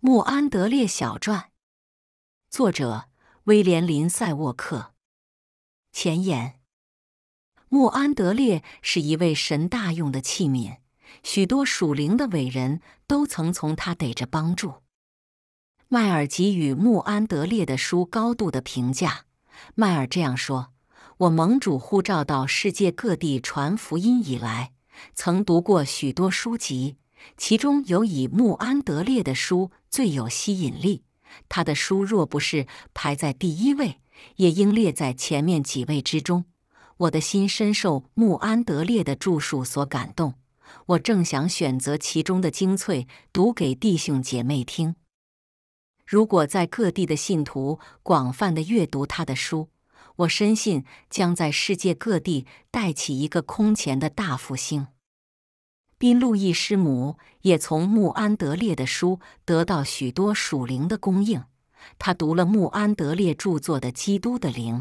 穆安德烈小传，作者威廉林塞沃克。前言：穆安德烈是一位神大用的器皿，许多属灵的伟人都曾从他逮着帮助。迈尔给予穆安德烈的书高度的评价。迈尔这样说：“我盟主呼召到世界各地传福音以来，曾读过许多书籍。”其中有以穆安德烈的书最有吸引力。他的书若不是排在第一位，也应列在前面几位之中。我的心深受穆安德烈的著述所感动。我正想选择其中的精粹读给弟兄姐妹听。如果在各地的信徒广泛的阅读他的书，我深信将在世界各地带起一个空前的大复兴。宾路易师母也从穆安德烈的书得到许多属灵的供应。他读了穆安德烈著作的《基督的灵》，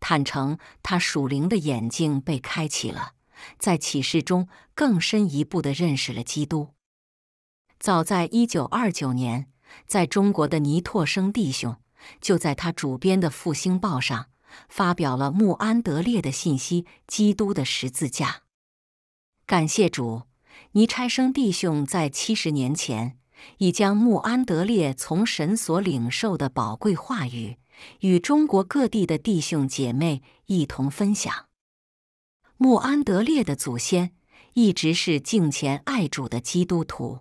坦诚他属灵的眼睛被开启了，在启示中更深一步的认识了基督。早在一九二九年，在中国的尼拓生弟兄就在他主编的《复兴报》上发表了穆安德烈的信息《基督的十字架》。感谢主！尼差生弟兄在七十年前已将穆安德烈从神所领受的宝贵话语与中国各地的弟兄姐妹一同分享。穆安德烈的祖先一直是敬虔爱主的基督徒，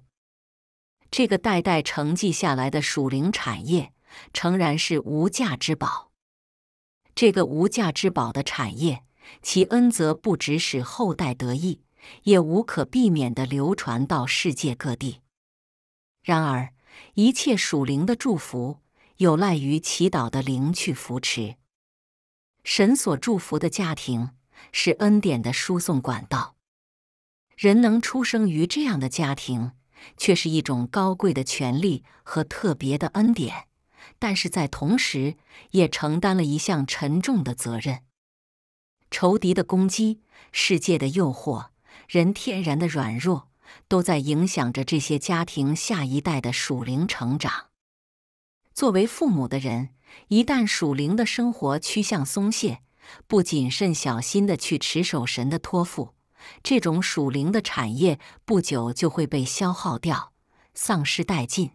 这个代代承继下来的属灵产业诚然是无价之宝。这个无价之宝的产业，其恩泽不只使后代得益。也无可避免地流传到世界各地。然而，一切属灵的祝福有赖于祈祷的灵去扶持。神所祝福的家庭是恩典的输送管道。人能出生于这样的家庭，却是一种高贵的权利和特别的恩典，但是在同时也承担了一项沉重的责任：仇敌的攻击，世界的诱惑。人天然的软弱，都在影响着这些家庭下一代的属灵成长。作为父母的人，一旦属灵的生活趋向松懈，不谨慎小心的去持守神的托付，这种属灵的产业不久就会被消耗掉，丧失殆尽。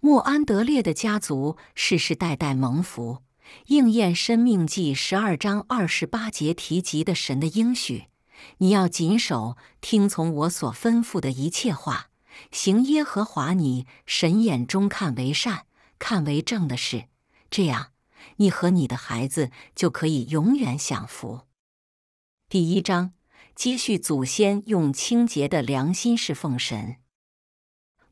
莫安德烈的家族世世代代蒙福，应验《生命记》十二章二十八节提及的神的应许。你要谨守，听从我所吩咐的一切话，行耶和华你神眼中看为善、看为正的事，这样你和你的孩子就可以永远享福。第一章：接续祖先用清洁的良心侍奉神。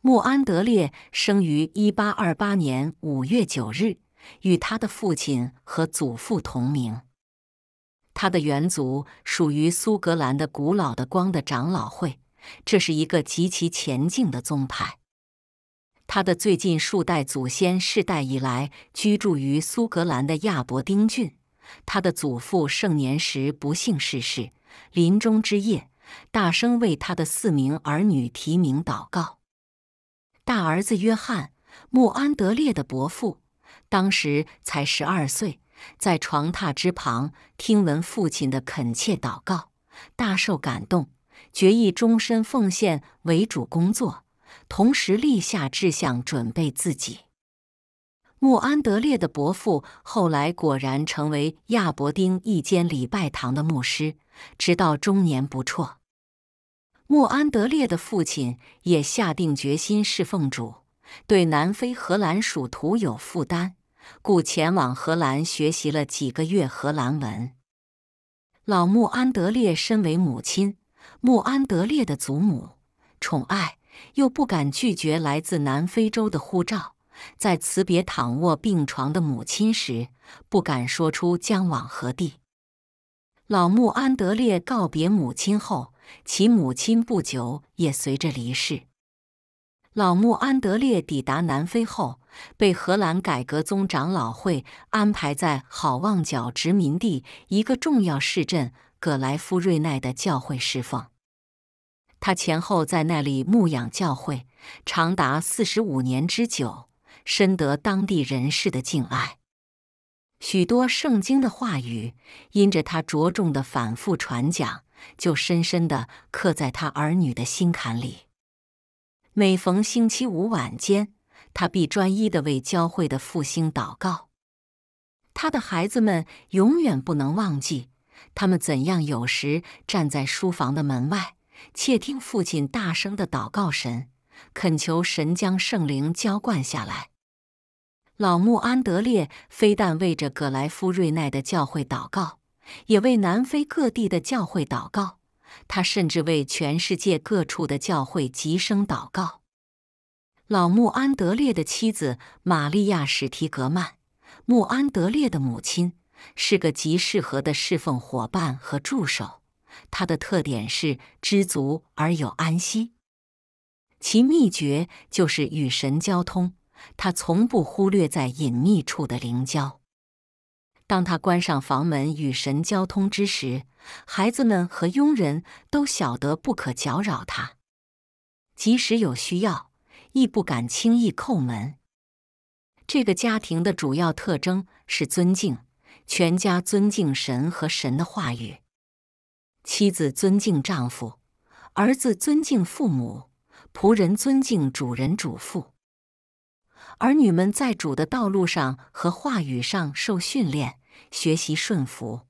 穆安德烈生于1828年5月9日，与他的父亲和祖父同名。他的元祖属于苏格兰的古老的光的长老会，这是一个极其前进的宗派。他的最近数代祖先世代以来居住于苏格兰的亚伯丁郡。他的祖父盛年时不幸逝世，临终之夜，大声为他的四名儿女提名祷告。大儿子约翰·穆安德烈的伯父当时才十二岁。在床榻之旁听闻父亲的恳切祷告，大受感动，决意终身奉献为主工作，同时立下志向准备自己。莫安德烈的伯父后来果然成为亚伯丁一间礼拜堂的牧师，直到终年不辍。莫安德烈的父亲也下定决心侍奉主，对南非荷兰属土有负担。故前往荷兰学习了几个月荷兰文。老穆安德烈身为母亲穆安德烈的祖母，宠爱又不敢拒绝来自南非洲的护照。在辞别躺卧病床的母亲时，不敢说出将往何地。老穆安德烈告别母亲后，其母亲不久也随着离世。老穆安德烈抵达南非后。被荷兰改革宗长老会安排在好望角殖民地一个重要市镇葛莱夫瑞奈的教会侍奉，他前后在那里牧养教会长达四十五年之久，深得当地人士的敬爱。许多圣经的话语，因着他着重的反复传讲，就深深的刻在他儿女的心坎里。每逢星期五晚间。他必专一的为教会的复兴祷告。他的孩子们永远不能忘记，他们怎样有时站在书房的门外，窃听父亲大声的祷告神，恳求神将圣灵浇灌下来。老穆安德烈非但为着葛莱夫瑞奈的教会祷告，也为南非各地的教会祷告，他甚至为全世界各处的教会急声祷告。老穆安德烈的妻子玛利亚·史提格曼，穆安德烈的母亲是个极适合的侍奉伙伴和助手。她的特点是知足而有安息，其秘诀就是与神交通。他从不忽略在隐秘处的灵交。当他关上房门与神交通之时，孩子们和佣人都晓得不可搅扰他，即使有需要。亦不敢轻易叩门。这个家庭的主要特征是尊敬，全家尊敬神和神的话语，妻子尊敬丈夫，儿子尊敬父母，仆人尊敬主人主妇。儿女们在主的道路上和话语上受训练，学习顺服。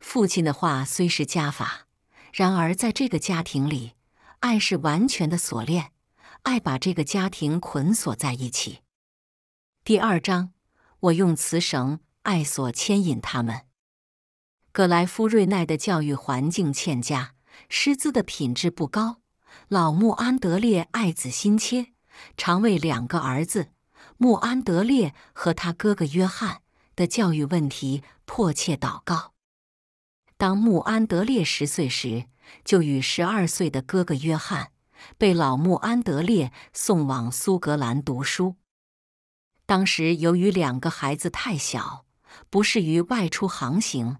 父亲的话虽是家法，然而在这个家庭里，爱是完全的锁链。爱把这个家庭捆锁在一起。第二章，我用磁绳爱所牵引他们。格莱夫瑞奈的教育环境欠佳，师资的品质不高。老穆安德烈爱子心切，常为两个儿子穆安德烈和他哥哥约翰的教育问题迫切祷告。当穆安德烈十岁时，就与十二岁的哥哥约翰。被老穆安德烈送往苏格兰读书。当时由于两个孩子太小，不适于外出航行，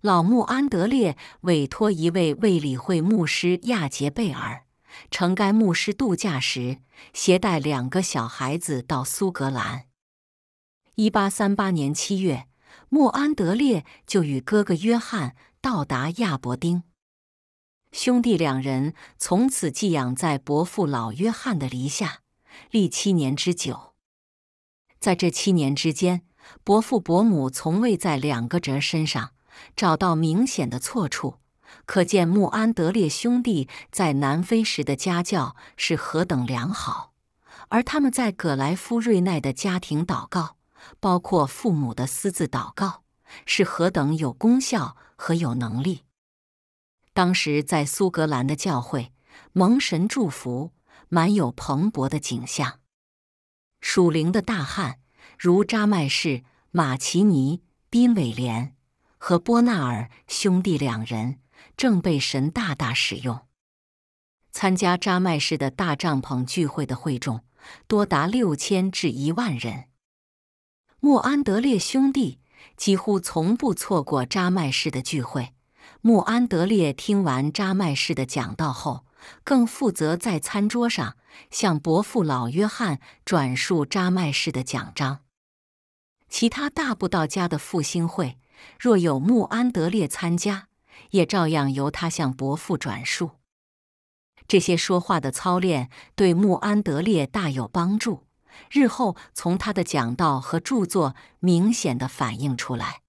老穆安德烈委托一位卫理会牧师亚杰贝尔，乘该牧师度假时，携带两个小孩子到苏格兰。一八三八年七月，穆安德烈就与哥哥约翰到达亚伯丁。兄弟两人从此寄养在伯父老约翰的篱下，历七年之久。在这七年之间，伯父伯母从未在两个侄身上找到明显的错处，可见穆安德烈兄弟在南非时的家教是何等良好，而他们在葛莱夫瑞奈的家庭祷告，包括父母的私自祷告，是何等有功效和有能力。当时在苏格兰的教会，蒙神祝福，满有蓬勃的景象。属灵的大汉如扎麦士、马奇尼、宾伟廉和波纳尔兄弟两人，正被神大大使用。参加扎麦士的大帐篷聚会的会众多达六千至一万人。莫安德烈兄弟几乎从不错过扎麦士的聚会。穆安德烈听完扎麦士的讲道后，更负责在餐桌上向伯父老约翰转述扎麦士的讲章。其他大布道家的复兴会，若有穆安德烈参加，也照样由他向伯父转述。这些说话的操练对穆安德烈大有帮助，日后从他的讲道和著作明显的反映出来。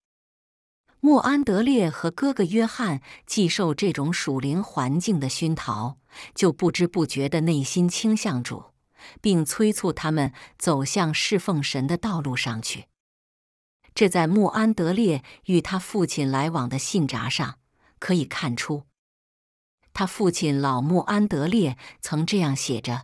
穆安德烈和哥哥约翰既受这种属灵环境的熏陶，就不知不觉的内心倾向主，并催促他们走向侍奉神的道路上去。这在穆安德烈与他父亲来往的信札上可以看出。他父亲老穆安德烈曾这样写着：“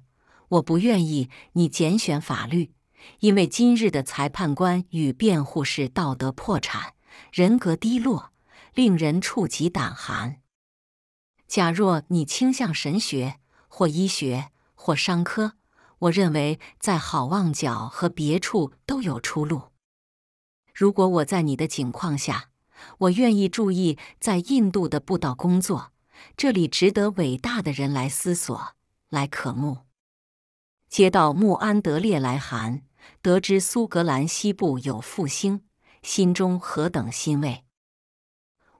我不愿意你拣选法律，因为今日的裁判官与辩护士道德破产。”人格低落，令人触及胆寒。假若你倾向神学或医学或商科，我认为在好望角和别处都有出路。如果我在你的境况下，我愿意注意在印度的布道工作，这里值得伟大的人来思索，来渴慕。接到穆安德列来函，得知苏格兰西部有复兴。心中何等欣慰！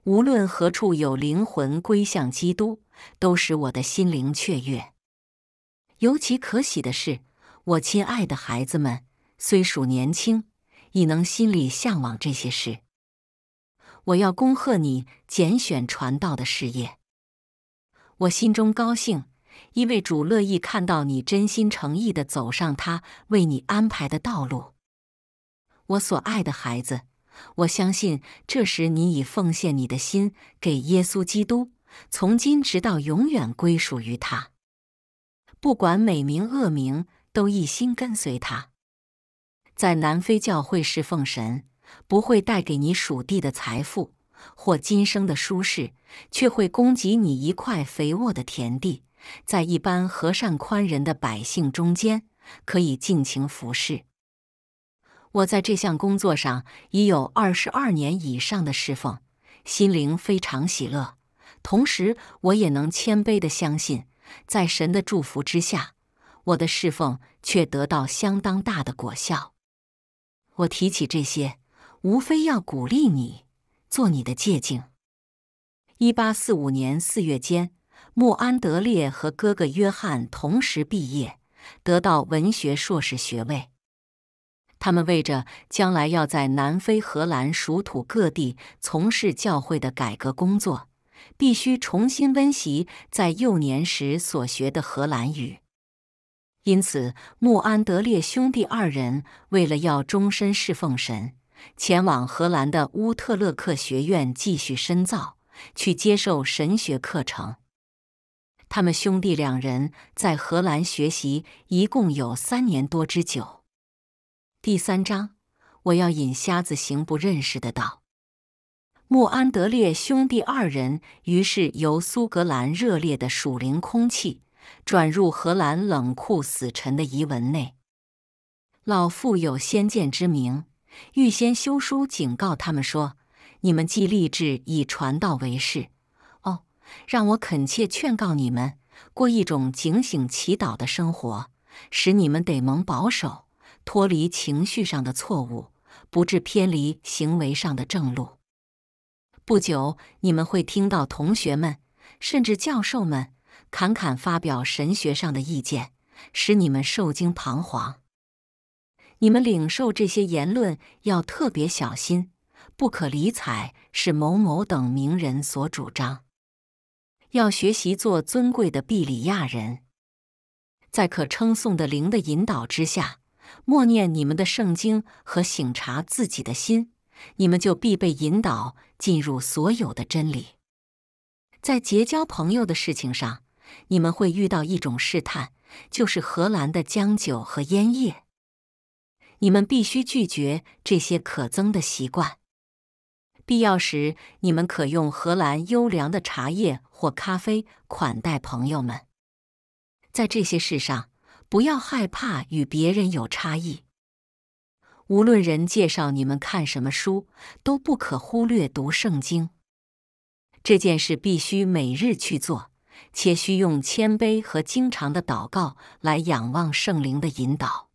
无论何处有灵魂归向基督，都使我的心灵雀跃。尤其可喜的是，我亲爱的孩子们虽属年轻，已能心里向往这些事。我要恭贺你拣选传道的事业，我心中高兴，因为主乐意看到你真心诚意的走上他为你安排的道路。我所爱的孩子。我相信，这时你已奉献你的心给耶稣基督，从今直到永远归属于他。不管美名恶名，都一心跟随他。在南非教会侍奉神，不会带给你属地的财富或今生的舒适，却会供给你一块肥沃的田地，在一般和善宽仁的百姓中间，可以尽情服侍。我在这项工作上已有二十二年以上的侍奉，心灵非常喜乐。同时，我也能谦卑的相信，在神的祝福之下，我的侍奉却得到相当大的果效。我提起这些，无非要鼓励你，做你的借镜。一八四五年四月间，莫安德烈和哥哥约翰同时毕业，得到文学硕士学位。他们为着将来要在南非、荷兰属土各地从事教会的改革工作，必须重新温习在幼年时所学的荷兰语。因此，穆安德烈兄弟二人为了要终身侍奉神，前往荷兰的乌特勒克学院继续深造，去接受神学课程。他们兄弟两人在荷兰学习一共有三年多之久。第三章，我要引瞎子行不认识的道。穆安德烈兄弟二人于是由苏格兰热烈的属灵空气，转入荷兰冷酷死沉的遗文内。老父有先见之明，预先修书警告他们说：“你们既立志以传道为事，哦，让我恳切劝告你们，过一种警醒祈祷的生活，使你们得蒙保守。”脱离情绪上的错误，不致偏离行为上的正路。不久，你们会听到同学们甚至教授们侃侃发表神学上的意见，使你们受惊彷徨。你们领受这些言论要特别小心，不可理睬是某某等名人所主张。要学习做尊贵的毕里亚人，在可称颂的灵的引导之下。默念你们的圣经和醒察自己的心，你们就必被引导进入所有的真理。在结交朋友的事情上，你们会遇到一种试探，就是荷兰的姜酒和烟叶。你们必须拒绝这些可憎的习惯。必要时，你们可用荷兰优良的茶叶或咖啡款待朋友们。在这些事上。不要害怕与别人有差异。无论人介绍你们看什么书，都不可忽略读圣经这件事，必须每日去做，且需用谦卑和经常的祷告来仰望圣灵的引导。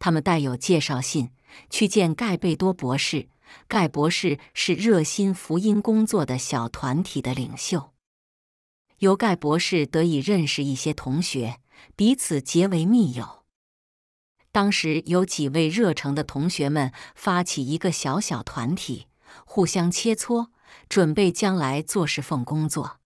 他们带有介绍信去见盖贝多博士，盖博士是热心福音工作的小团体的领袖。由盖博士得以认识一些同学。彼此结为密友。当时有几位热诚的同学们发起一个小小团体，互相切磋，准备将来做侍奉工作。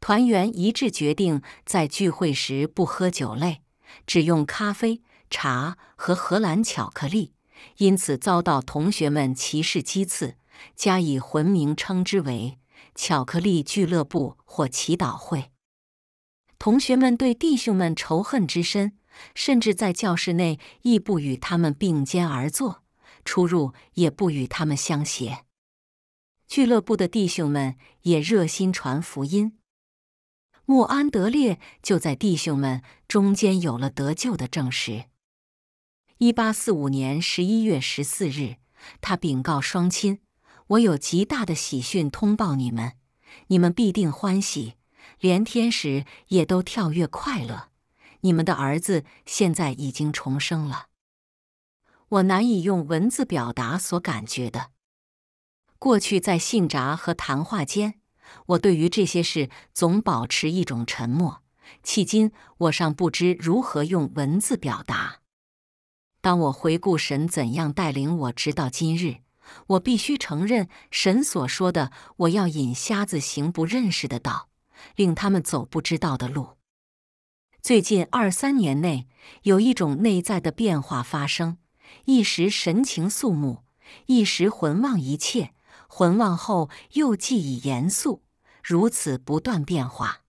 团员一致决定在聚会时不喝酒类，只用咖啡、茶和荷兰巧克力。因此遭到同学们歧视讥刺，加以魂名，称之为“巧克力俱乐部”或“祈祷会”。同学们对弟兄们仇恨之深，甚至在教室内亦不与他们并肩而坐，出入也不与他们相携。俱乐部的弟兄们也热心传福音。莫安德烈就在弟兄们中间有了得救的证实。一八四五年十一月十四日，他禀告双亲：“我有极大的喜讯通报你们，你们必定欢喜。”连天使也都跳跃快乐，你们的儿子现在已经重生了。我难以用文字表达所感觉的。过去在信札和谈话间，我对于这些事总保持一种沉默。迄今，我尚不知如何用文字表达。当我回顾神怎样带领我直到今日，我必须承认神所说的：“我要引瞎子行不认识的道。”令他们走不知道的路。最近二三年内，有一种内在的变化发生，一时神情肃穆，一时魂忘一切，魂忘后又既以严肃，如此不断变化。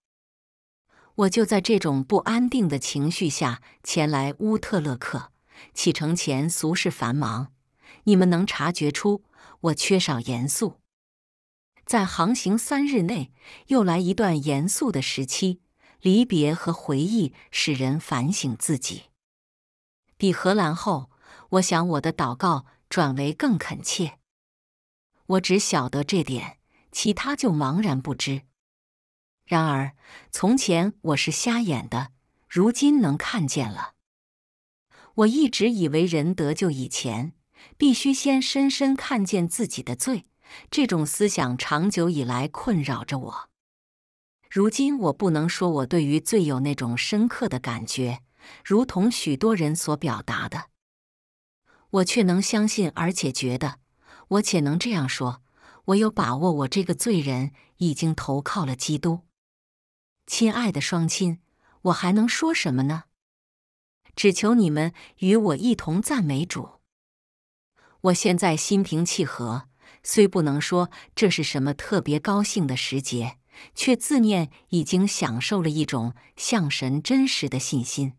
我就在这种不安定的情绪下前来乌特勒克。启程前俗事繁忙，你们能察觉出我缺少严肃。在航行三日内，又来一段严肃的时期。离别和回忆使人反省自己。比荷兰后，我想我的祷告转为更恳切。我只晓得这点，其他就茫然不知。然而从前我是瞎眼的，如今能看见了。我一直以为人得救以前，必须先深深看见自己的罪。这种思想长久以来困扰着我。如今我不能说我对于罪有那种深刻的感觉，如同许多人所表达的，我却能相信，而且觉得我且能这样说：我有把握，我这个罪人已经投靠了基督。亲爱的双亲，我还能说什么呢？只求你们与我一同赞美主。我现在心平气和。虽不能说这是什么特别高兴的时节，却自念已经享受了一种向神真实的信心。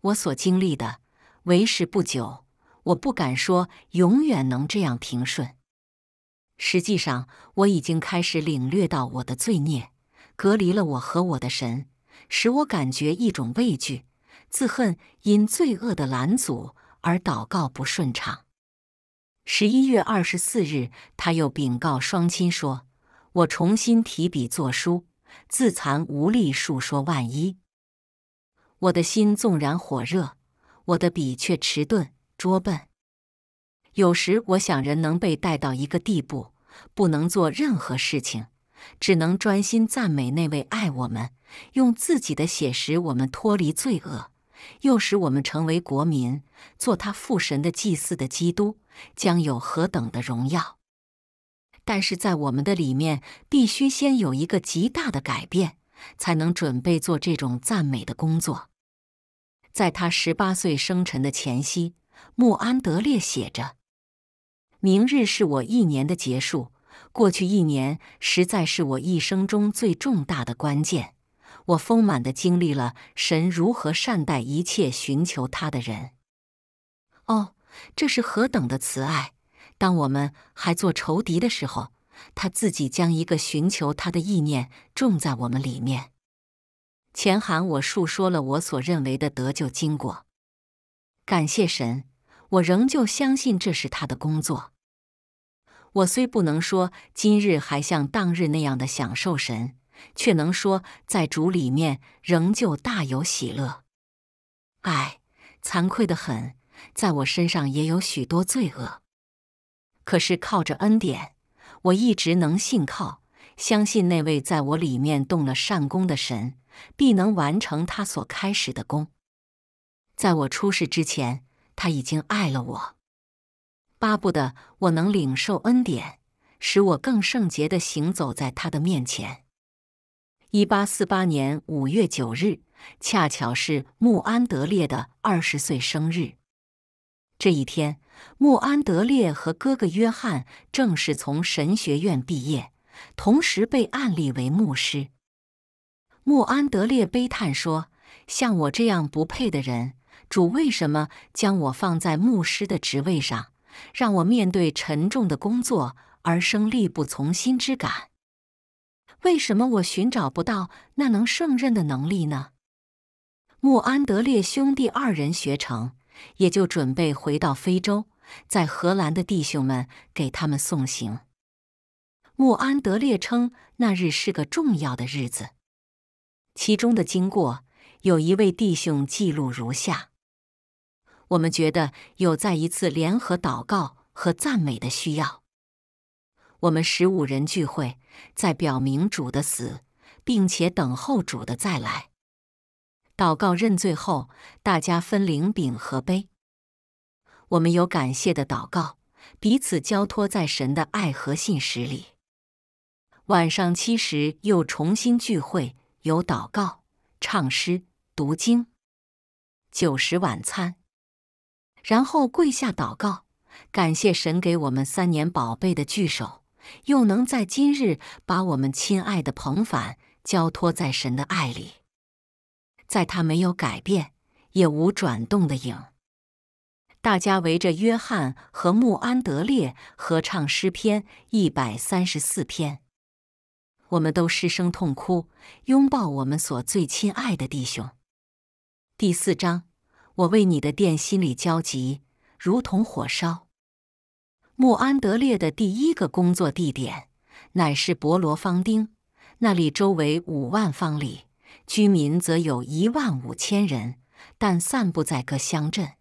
我所经历的为时不久，我不敢说永远能这样平顺。实际上，我已经开始领略到我的罪孽隔离了我和我的神，使我感觉一种畏惧、自恨，因罪恶的拦阻而祷告不顺畅。十一月二十四日，他又禀告双亲说：“我重新提笔作书，自惭无力述说万一。我的心纵然火热，我的笔却迟钝拙笨。有时我想，人能被带到一个地步，不能做任何事情，只能专心赞美那位爱我们，用自己的血使我们脱离罪恶。”又使我们成为国民，做他父神的祭祀的基督，将有何等的荣耀！但是，在我们的里面，必须先有一个极大的改变，才能准备做这种赞美的工作。在他十八岁生辰的前夕，穆安德烈写着：“明日是我一年的结束，过去一年实在是我一生中最重大的关键。”我丰满的经历了神如何善待一切寻求他的人。哦，这是何等的慈爱！当我们还做仇敌的时候，他自己将一个寻求他的意念种在我们里面。前函我述说了我所认为的得救经过。感谢神，我仍旧相信这是他的工作。我虽不能说今日还像当日那样的享受神。却能说，在主里面仍旧大有喜乐。唉，惭愧的很，在我身上也有许多罪恶。可是靠着恩典，我一直能信靠、相信那位在我里面动了善功的神，必能完成他所开始的功。在我出世之前，他已经爱了我，巴不得我能领受恩典，使我更圣洁的行走在他的面前。一八四八年五月九日，恰巧是穆安德烈的二十岁生日。这一天，穆安德烈和哥哥约翰正式从神学院毕业，同时被案例为牧师。穆安德烈悲叹说：“像我这样不配的人，主为什么将我放在牧师的职位上，让我面对沉重的工作而生力不从心之感？”为什么我寻找不到那能胜任的能力呢？穆安德烈兄弟二人学成，也就准备回到非洲，在荷兰的弟兄们给他们送行。穆安德烈称那日是个重要的日子，其中的经过有一位弟兄记录如下：我们觉得有再一次联合祷告和赞美的需要。我们十五人聚会，在表明主的死，并且等候主的再来。祷告认罪后，大家分灵饼和杯。我们有感谢的祷告，彼此交托在神的爱和信实里。晚上七时又重新聚会，有祷告、唱诗、读经。九时晚餐，然后跪下祷告，感谢神给我们三年宝贝的聚首。又能在今日把我们亲爱的彭反交托在神的爱里，在他没有改变，也无转动的影。大家围着约翰和穆安德烈合唱诗篇一百三十四篇，我们都失声痛哭，拥抱我们所最亲爱的弟兄。第四章，我为你的殿心里焦急，如同火烧。穆安德列的第一个工作地点乃是博罗方丁，那里周围五万方里，居民则有一万五千人，但散布在各乡镇。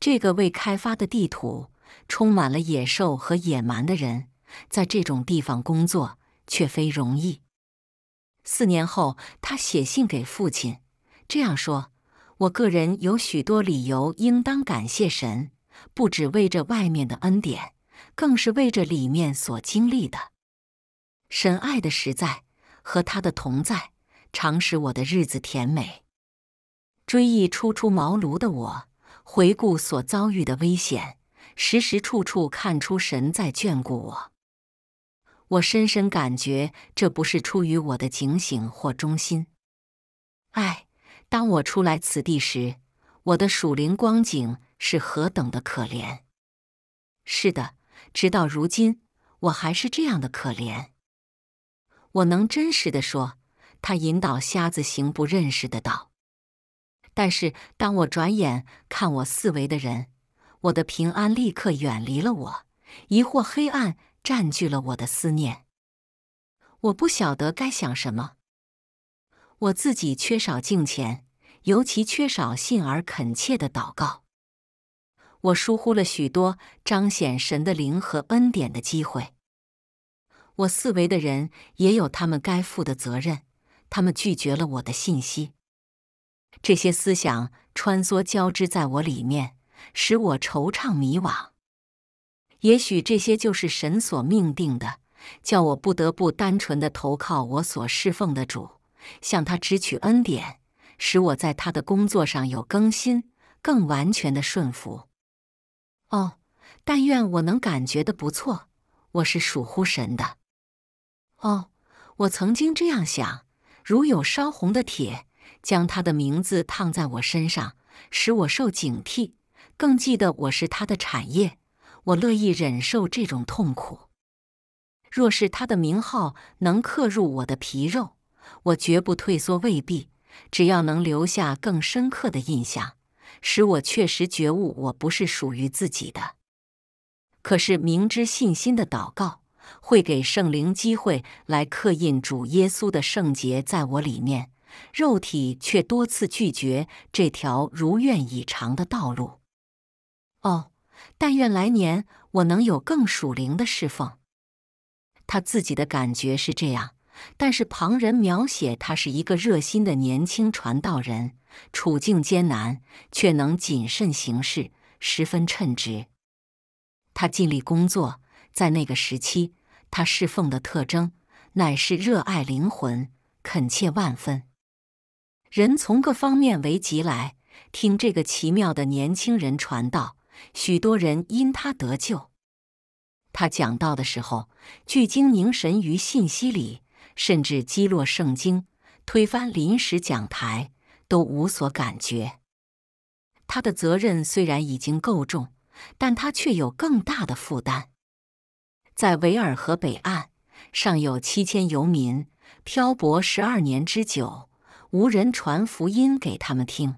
这个未开发的地图充满了野兽和野蛮的人，在这种地方工作却非容易。四年后，他写信给父亲，这样说：“我个人有许多理由应当感谢神。”不只为这外面的恩典，更是为这里面所经历的神爱的实在和他的同在，常使我的日子甜美。追忆初出茅庐的我，回顾所遭遇的危险，时时处处看出神在眷顾我。我深深感觉这不是出于我的警醒或忠心。唉，当我初来此地时，我的属灵光景。是何等的可怜！是的，直到如今，我还是这样的可怜。我能真实的说，他引导瞎子行不认识的道。但是，当我转眼看我四围的人，我的平安立刻远离了我，疑惑、黑暗占据了我的思念。我不晓得该想什么。我自己缺少敬虔，尤其缺少信而恳切的祷告。我疏忽了许多彰显神的灵和恩典的机会。我四围的人也有他们该负的责任，他们拒绝了我的信息。这些思想穿梭交织在我里面，使我惆怅迷惘。也许这些就是神所命定的，叫我不得不单纯的投靠我所侍奉的主，向他支取恩典，使我在他的工作上有更新、更完全的顺服。哦，但愿我能感觉的不错。我是属乎神的。哦，我曾经这样想：如有烧红的铁，将他的名字烫在我身上，使我受警惕，更记得我是他的产业，我乐意忍受这种痛苦。若是他的名号能刻入我的皮肉，我绝不退缩，未必只要能留下更深刻的印象。使我确实觉悟我不是属于自己的。可是明知信心的祷告会给圣灵机会来刻印主耶稣的圣洁在我里面，肉体却多次拒绝这条如愿以偿的道路。哦，但愿来年我能有更属灵的侍奉。他自己的感觉是这样，但是旁人描写他是一个热心的年轻传道人。处境艰难，却能谨慎行事，十分称职。他尽力工作，在那个时期，他侍奉的特征乃是热爱灵魂，恳切万分。人从各方面为吉来听这个奇妙的年轻人传道，许多人因他得救。他讲道的时候，聚精凝神于信息里，甚至击落圣经，推翻临时讲台。都无所感觉。他的责任虽然已经够重，但他却有更大的负担。在维尔河北岸尚有七千游民漂泊十二年之久，无人传福音给他们听。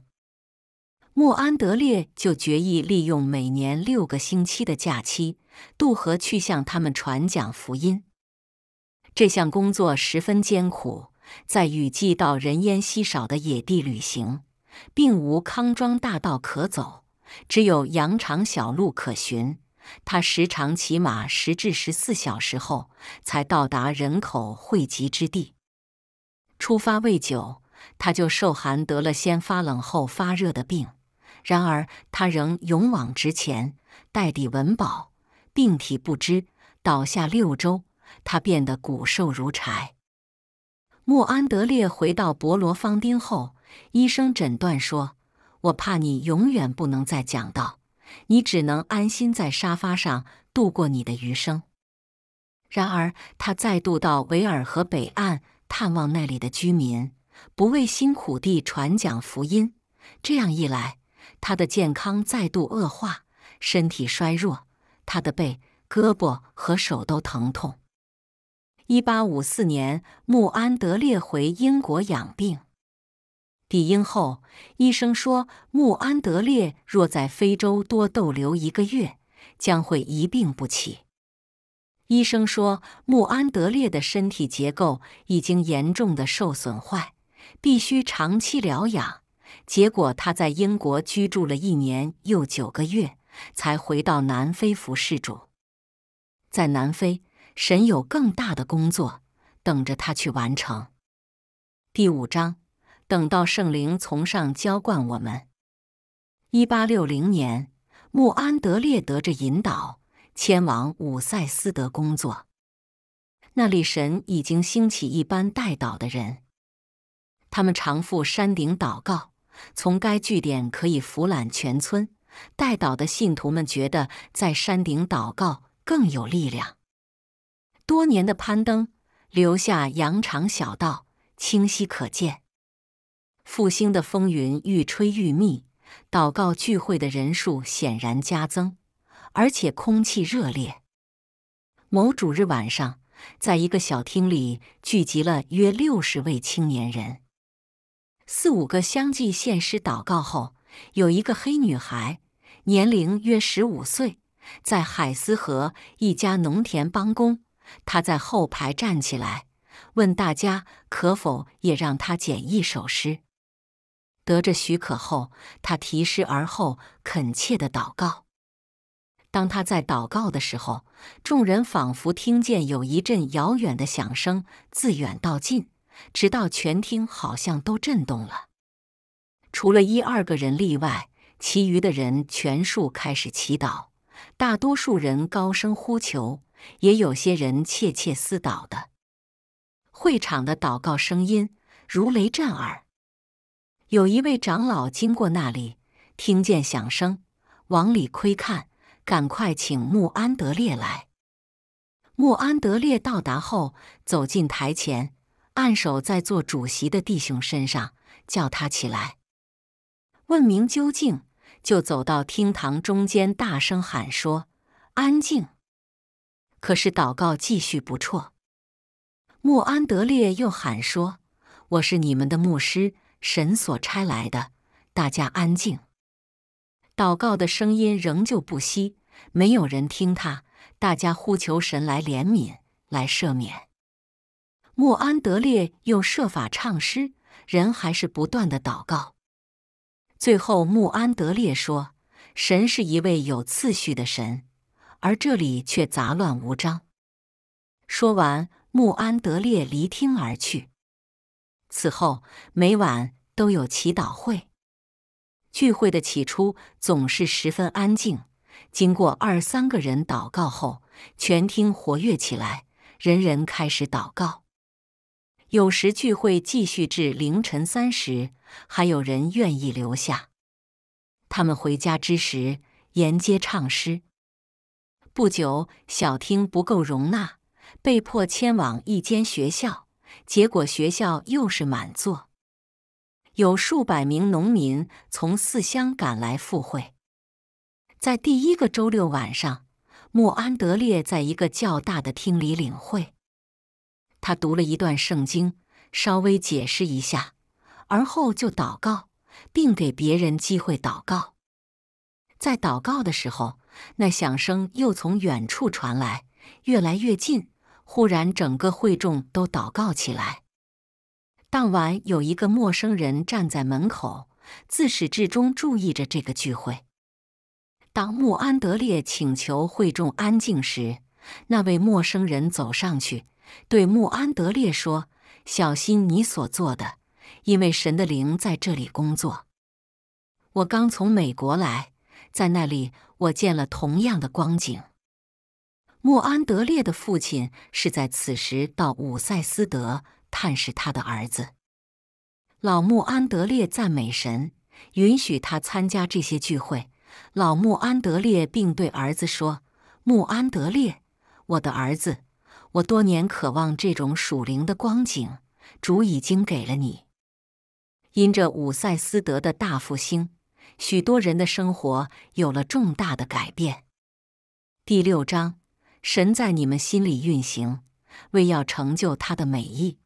莫安德烈就决意利用每年六个星期的假期渡河去向他们传讲福音。这项工作十分艰苦。在雨季到人烟稀少的野地旅行，并无康庄大道可走，只有羊肠小路可寻。他时常骑马十至十四小时后，才到达人口汇集之地。出发未久，他就受寒得了先发冷后发热的病。然而他仍勇往直前，带底文宝，病体不支，倒下六周。他变得骨瘦如柴。莫安德烈回到博罗方丁后，医生诊断说：“我怕你永远不能再讲道，你只能安心在沙发上度过你的余生。”然而，他再度到维尔河北岸探望那里的居民，不畏辛苦地传讲福音。这样一来，他的健康再度恶化，身体衰弱，他的背、胳膊和手都疼痛。一八五四年，穆安德烈回英国养病。抵英后，医生说穆安德烈若在非洲多逗留一个月，将会一病不起。医生说穆安德烈的身体结构已经严重的受损坏，必须长期疗养。结果，他在英国居住了一年又九个月，才回到南非服侍主。在南非。神有更大的工作等着他去完成。第五章，等到圣灵从上浇灌我们。一八六零年，穆安德烈得着引导，迁往伍塞斯德工作。那里神已经兴起一般带岛的人，他们常赴山顶祷告。从该据点可以俯览全村，带岛的信徒们觉得在山顶祷告更有力量。多年的攀登留下羊肠小道，清晰可见。复兴的风云愈吹愈密，祷告聚会的人数显然加增，而且空气热烈。某主日晚上，在一个小厅里聚集了约六十位青年人。四五个相继献诗祷告后，有一个黑女孩，年龄约十五岁，在海斯河一家农田帮工。他在后排站起来，问大家可否也让他捡一首诗。得着许可后，他提诗而后恳切的祷告。当他在祷告的时候，众人仿佛听见有一阵遥远的响声，自远到近，直到全厅好像都震动了。除了一二个人例外，其余的人全数开始祈祷，大多数人高声呼求。也有些人窃窃私祷的，会场的祷告声音如雷震耳。有一位长老经过那里，听见响声，往里窥看，赶快请穆安德烈来。穆安德烈到达后，走进台前，按手在做主席的弟兄身上，叫他起来，问明究竟，就走到厅堂中间，大声喊说：“安静！”可是祷告继续不辍。穆安德烈又喊说：“我是你们的牧师，神所差来的。大家安静。”祷告的声音仍旧不息，没有人听他。大家呼求神来怜悯，来赦免。穆安德烈又设法唱诗，人还是不断的祷告。最后，穆安德烈说：“神是一位有次序的神。”而这里却杂乱无章。说完，穆安德烈离厅而去。此后，每晚都有祈祷会。聚会的起初总是十分安静，经过二三个人祷告后，全厅活跃起来，人人开始祷告。有时聚会继续至凌晨三时，还有人愿意留下。他们回家之时，沿街唱诗。不久，小厅不够容纳，被迫迁往一间学校。结果，学校又是满座，有数百名农民从四乡赶来赴会。在第一个周六晚上，穆安德烈在一个较大的厅里领会，他读了一段圣经，稍微解释一下，而后就祷告，并给别人机会祷告。在祷告的时候。那响声又从远处传来，越来越近。忽然，整个会众都祷告起来。当晚有一个陌生人站在门口，自始至终注意着这个聚会。当穆安德烈请求会众安静时，那位陌生人走上去，对穆安德烈说：“小心你所做的，因为神的灵在这里工作。我刚从美国来。”在那里，我见了同样的光景。穆安德烈的父亲是在此时到伍塞斯德探视他的儿子。老穆安德烈赞美神，允许他参加这些聚会。老穆安德烈并对儿子说：“穆安德烈，我的儿子，我多年渴望这种属灵的光景，主已经给了你，因着伍塞斯德的大复兴。”许多人的生活有了重大的改变。第六章，神在你们心里运行，为要成就他的美意。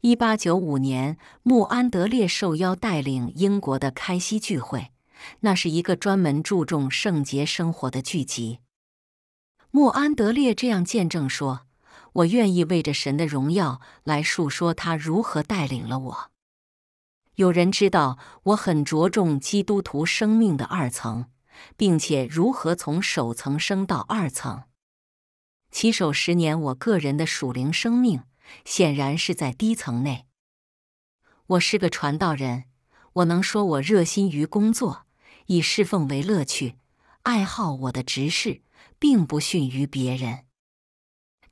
一八九五年，穆安德烈受邀带领英国的开西聚会，那是一个专门注重圣洁生活的聚集。穆安德烈这样见证说：“我愿意为着神的荣耀来述说他如何带领了我。”有人知道，我很着重基督徒生命的二层，并且如何从首层升到二层。起首十年，我个人的属灵生命显然是在低层内。我是个传道人，我能说我热心于工作，以侍奉为乐趣，爱好我的执事，并不逊于别人。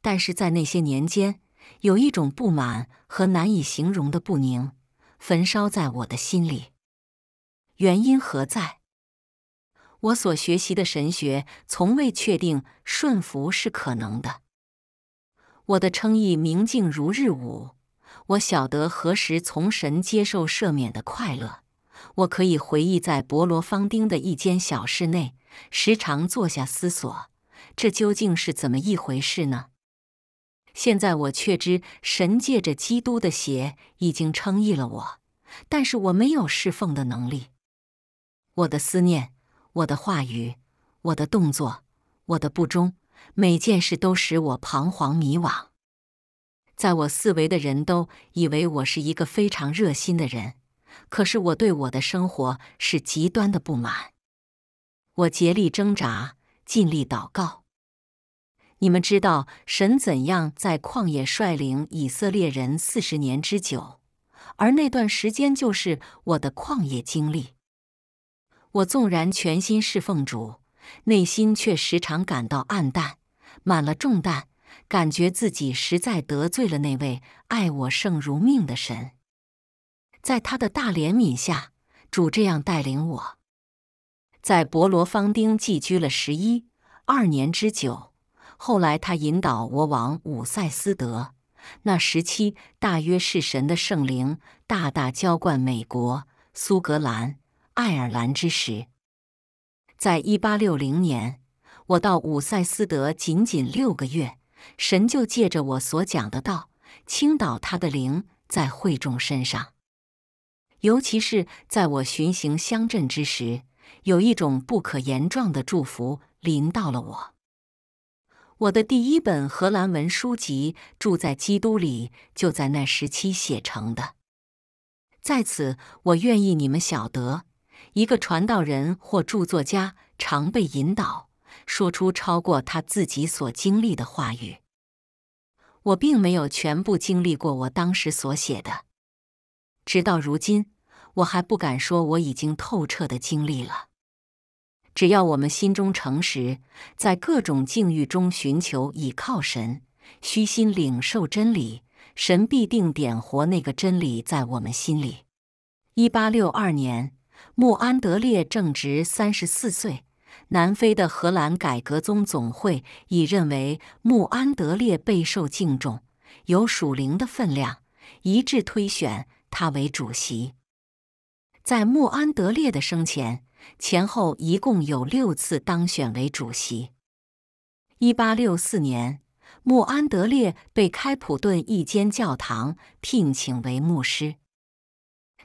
但是在那些年间，有一种不满和难以形容的不宁。焚烧在我的心里，原因何在？我所学习的神学从未确定顺服是可能的。我的称意明净如日午，我晓得何时从神接受赦免的快乐。我可以回忆在博罗方丁的一间小室内，时常坐下思索：这究竟是怎么一回事呢？现在我却知神借着基督的血已经称义了我，但是我没有侍奉的能力。我的思念，我的话语，我的动作，我的不忠，每件事都使我彷徨迷惘。在我四围的人都以为我是一个非常热心的人，可是我对我的生活是极端的不满。我竭力挣扎，尽力祷告。你们知道神怎样在旷野率领以色列人四十年之久，而那段时间就是我的旷野经历。我纵然全心侍奉主，内心却时常感到暗淡，满了重担，感觉自己实在得罪了那位爱我胜如命的神。在他的大怜悯下，主这样带领我，在伯罗方丁寄居了十一二年之久。后来，他引导我往五塞斯德。那时期大约是神的圣灵大大浇灌美国、苏格兰、爱尔兰之时。在一八六零年，我到五塞斯德仅仅六个月，神就借着我所讲的道，倾倒他的灵在会众身上。尤其是在我巡行乡镇之时，有一种不可言状的祝福临到了我。我的第一本荷兰文书籍《住在基督里》就在那时期写成的。在此，我愿意你们晓得，一个传道人或著作家常被引导说出超过他自己所经历的话语。我并没有全部经历过我当时所写的，直到如今，我还不敢说我已经透彻的经历了。只要我们心中诚实，在各种境遇中寻求倚靠神，虚心领受真理，神必定点活那个真理在我们心里。一八六二年，穆安德烈正值三十四岁，南非的荷兰改革宗总会已认为穆安德烈备受敬重，有属灵的分量，一致推选他为主席。在穆安德烈的生前。前后一共有六次当选为主席。一八六四年，穆安德烈被开普敦一间教堂聘请为牧师。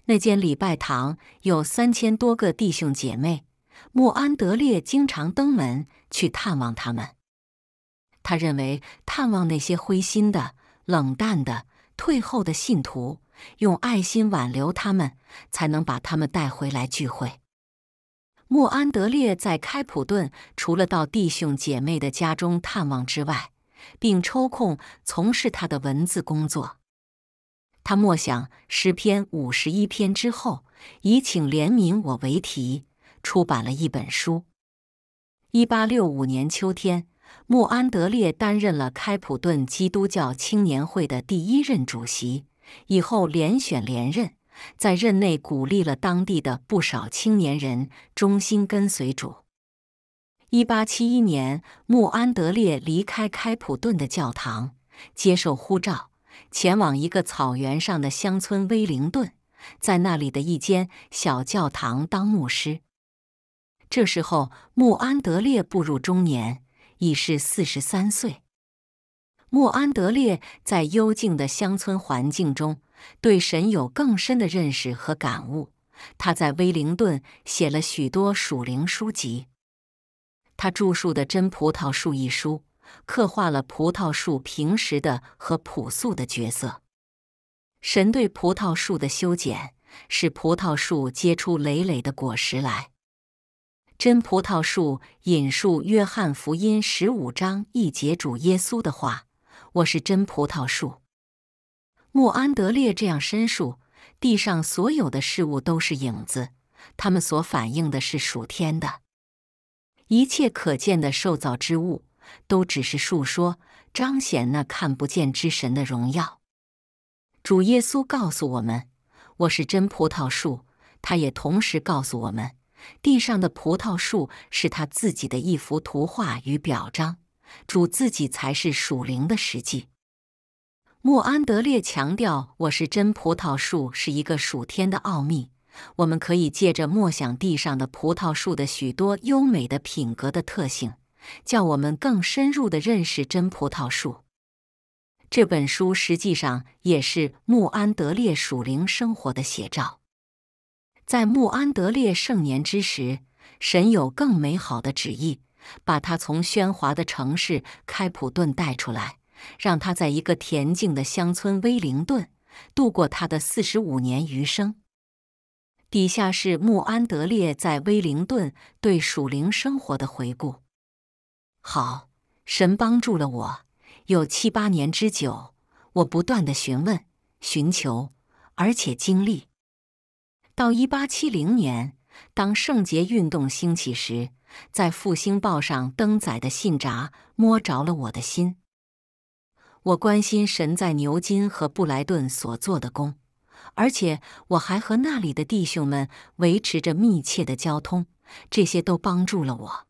那间礼拜堂有三千多个弟兄姐妹，穆安德烈经常登门去探望他们。他认为，探望那些灰心的、冷淡的、退后的信徒，用爱心挽留他们，才能把他们带回来聚会。莫安德烈在开普敦除了到弟兄姐妹的家中探望之外，并抽空从事他的文字工作。他默想诗篇五十一篇之后，以“请怜悯我”为题出版了一本书。一八六五年秋天，莫安德烈担任了开普敦基督教青年会的第一任主席，以后连选连任。在任内，鼓励了当地的不少青年人忠心跟随主。一八七一年，穆安德烈离开开普敦的教堂，接受呼召，前往一个草原上的乡村——威灵顿，在那里的一间小教堂当牧师。这时候，穆安德烈步入中年，已是四十三岁。穆安德烈在幽静的乡村环境中。对神有更深的认识和感悟。他在威灵顿写了许多属灵书籍。他著述的《真葡萄树》一书，刻画了葡萄树平时的和朴素的角色。神对葡萄树的修剪，使葡萄树结出累累的果实来。《真葡萄树》引述《约翰福音》十五章一节主耶稣的话：“我是真葡萄树。”莫安德烈这样申述：地上所有的事物都是影子，它们所反映的是属天的；一切可见的受造之物，都只是述说、彰显那看不见之神的荣耀。主耶稣告诉我们：“我是真葡萄树。”他也同时告诉我们：地上的葡萄树是他自己的一幅图画与表彰。主自己才是属灵的实际。穆安德烈强调：“我是真葡萄树，是一个属天的奥秘。我们可以借着默想地上的葡萄树的许多优美的品格的特性，叫我们更深入的认识真葡萄树。”这本书实际上也是穆安德烈属灵生活的写照。在穆安德烈盛年之时，神有更美好的旨意，把他从喧哗的城市开普敦带出来。让他在一个恬静的乡村威灵顿度过他的四十五年余生。底下是穆安德烈在威灵顿对属灵生活的回顾。好，神帮助了我，有七八年之久，我不断的询问、寻求，而且经历。到一八七零年，当圣洁运动兴起时，在复兴报上登载的信札摸着了我的心。我关心神在牛津和布莱顿所做的工，而且我还和那里的弟兄们维持着密切的交通，这些都帮助了我。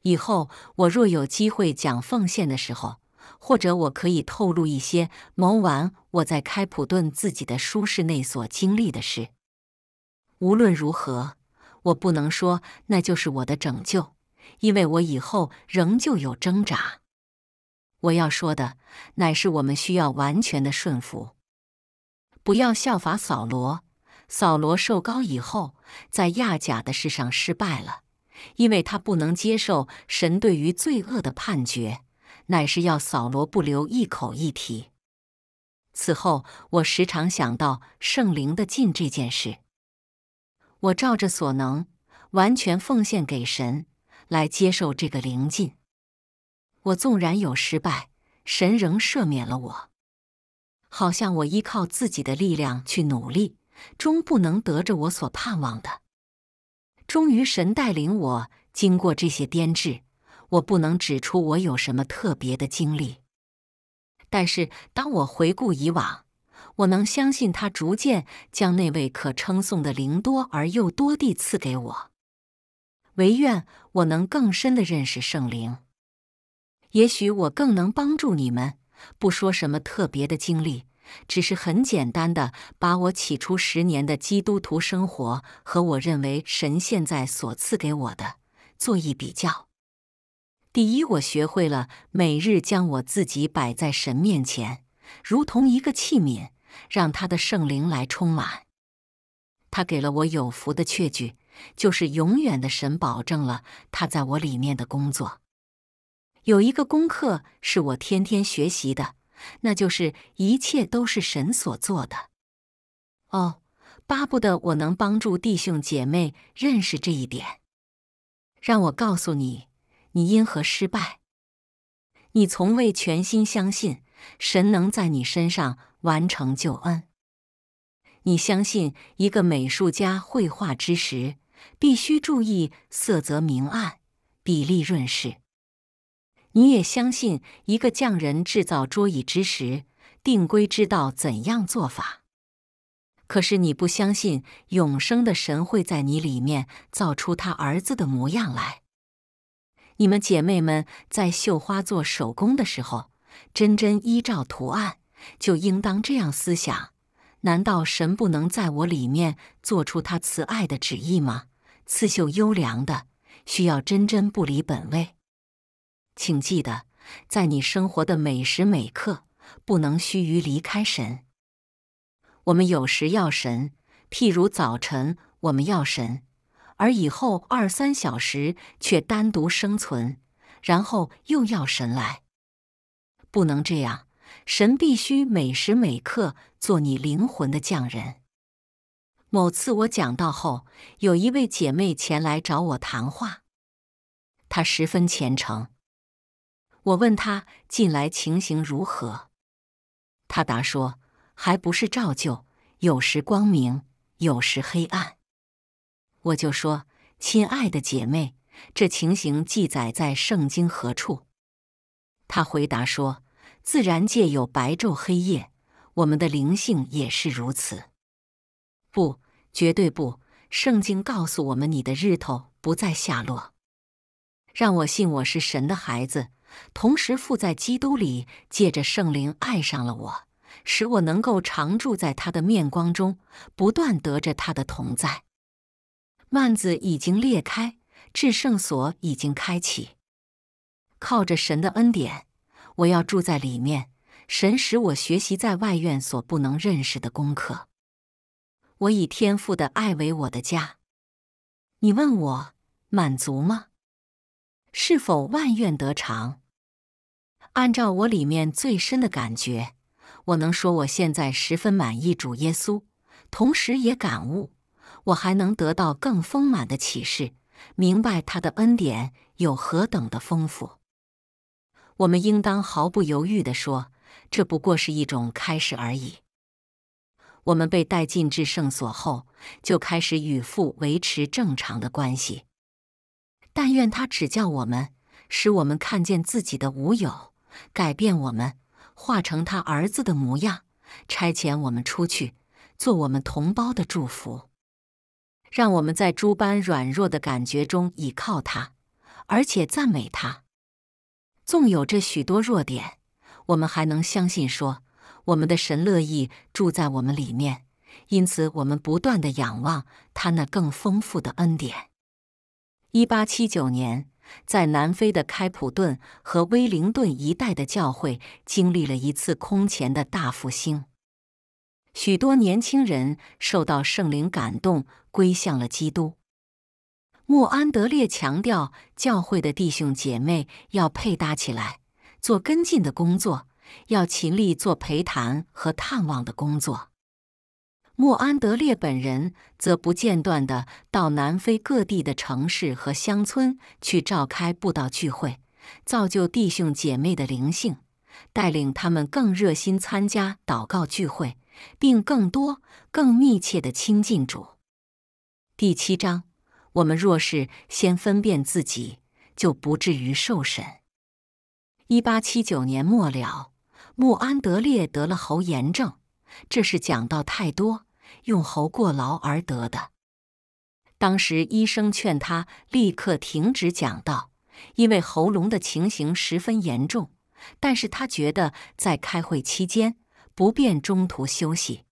以后我若有机会讲奉献的时候，或者我可以透露一些谋完我在开普敦自己的舒适内所经历的事。无论如何，我不能说那就是我的拯救，因为我以后仍旧有挣扎。我要说的，乃是我们需要完全的顺服，不要效法扫罗。扫罗受高以后，在亚甲的事上失败了，因为他不能接受神对于罪恶的判决，乃是要扫罗不留一口一提。此后，我时常想到圣灵的进这件事，我照着所能完全奉献给神，来接受这个灵进。我纵然有失败，神仍赦免了我。好像我依靠自己的力量去努力，终不能得着我所盼望的。终于，神带领我经过这些颠制，我不能指出我有什么特别的经历，但是当我回顾以往，我能相信他逐渐将那位可称颂的灵多而又多地赐给我。唯愿我能更深的认识圣灵。也许我更能帮助你们，不说什么特别的经历，只是很简单的把我起初十年的基督徒生活和我认为神现在所赐给我的做一比较。第一，我学会了每日将我自己摆在神面前，如同一个器皿，让他的圣灵来充满。他给了我有福的确据，就是永远的神保证了他在我里面的工作。有一个功课是我天天学习的，那就是一切都是神所做的。哦，巴不得我能帮助弟兄姐妹认识这一点。让我告诉你，你因何失败？你从未全心相信神能在你身上完成救恩。你相信一个美术家绘画之时，必须注意色泽明暗、比例润饰。你也相信一个匠人制造桌椅之时，定规知道怎样做法。可是你不相信永生的神会在你里面造出他儿子的模样来。你们姐妹们在绣花做手工的时候，针针依照图案，就应当这样思想：难道神不能在我里面做出他慈爱的旨意吗？刺绣优良的，需要针针不离本位。请记得，在你生活的每时每刻，不能须臾离开神。我们有时要神，譬如早晨我们要神，而以后二三小时却单独生存，然后又要神来，不能这样。神必须每时每刻做你灵魂的匠人。某次我讲到后，有一位姐妹前来找我谈话，她十分虔诚。我问他近来情形如何，他答说还不是照旧，有时光明，有时黑暗。我就说：“亲爱的姐妹，这情形记载在圣经何处？”他回答说：“自然界有白昼黑夜，我们的灵性也是如此。”不，绝对不，圣经告诉我们：“你的日头不再下落。”让我信我是神的孩子。同时附在基督里，借着圣灵爱上了我，使我能够常住在他的面光中，不断得着他的同在。幔子已经裂开，至圣所已经开启。靠着神的恩典，我要住在里面。神使我学习在外院所不能认识的功课。我以天赋的爱为我的家。你问我满足吗？是否万愿得偿？按照我里面最深的感觉，我能说我现在十分满意主耶稣，同时也感悟我还能得到更丰满的启示，明白他的恩典有何等的丰富。我们应当毫不犹豫地说，这不过是一种开始而已。我们被带进至圣所后，就开始与父维持正常的关系。但愿他指教我们，使我们看见自己的无有。改变我们，化成他儿子的模样，差遣我们出去，做我们同胞的祝福，让我们在诸般软弱的感觉中倚靠他，而且赞美他。纵有这许多弱点，我们还能相信说，我们的神乐意住在我们里面，因此我们不断的仰望他那更丰富的恩典。一八七九年。在南非的开普敦和威灵顿一带的教会经历了一次空前的大复兴，许多年轻人受到圣灵感动，归向了基督。莫安德烈强调，教会的弟兄姐妹要配搭起来，做跟进的工作，要勤力做陪谈和探望的工作。莫安德烈本人则不间断地到南非各地的城市和乡村去召开布道聚会，造就弟兄姐妹的灵性，带领他们更热心参加祷告聚会，并更多、更密切的亲近主。第七章，我们若是先分辨自己，就不至于受审。一八七九年末了，莫安德烈得了喉炎症，这是讲道太多。用喉过劳而得的。当时医生劝他立刻停止讲道，因为喉咙的情形十分严重。但是他觉得在开会期间不便中途休息，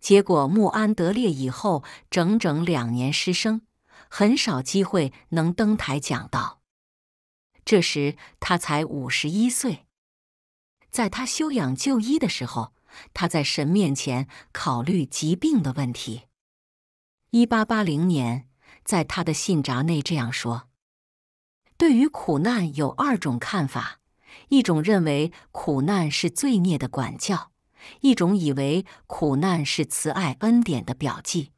结果穆安德烈以后整整两年失声，很少机会能登台讲道。这时他才五十一岁，在他休养就医的时候。他在神面前考虑疾病的问题。1880年，在他的信札内这样说：“对于苦难有二种看法：一种认为苦难是罪孽的管教；一种以为苦难是慈爱恩典的表记。”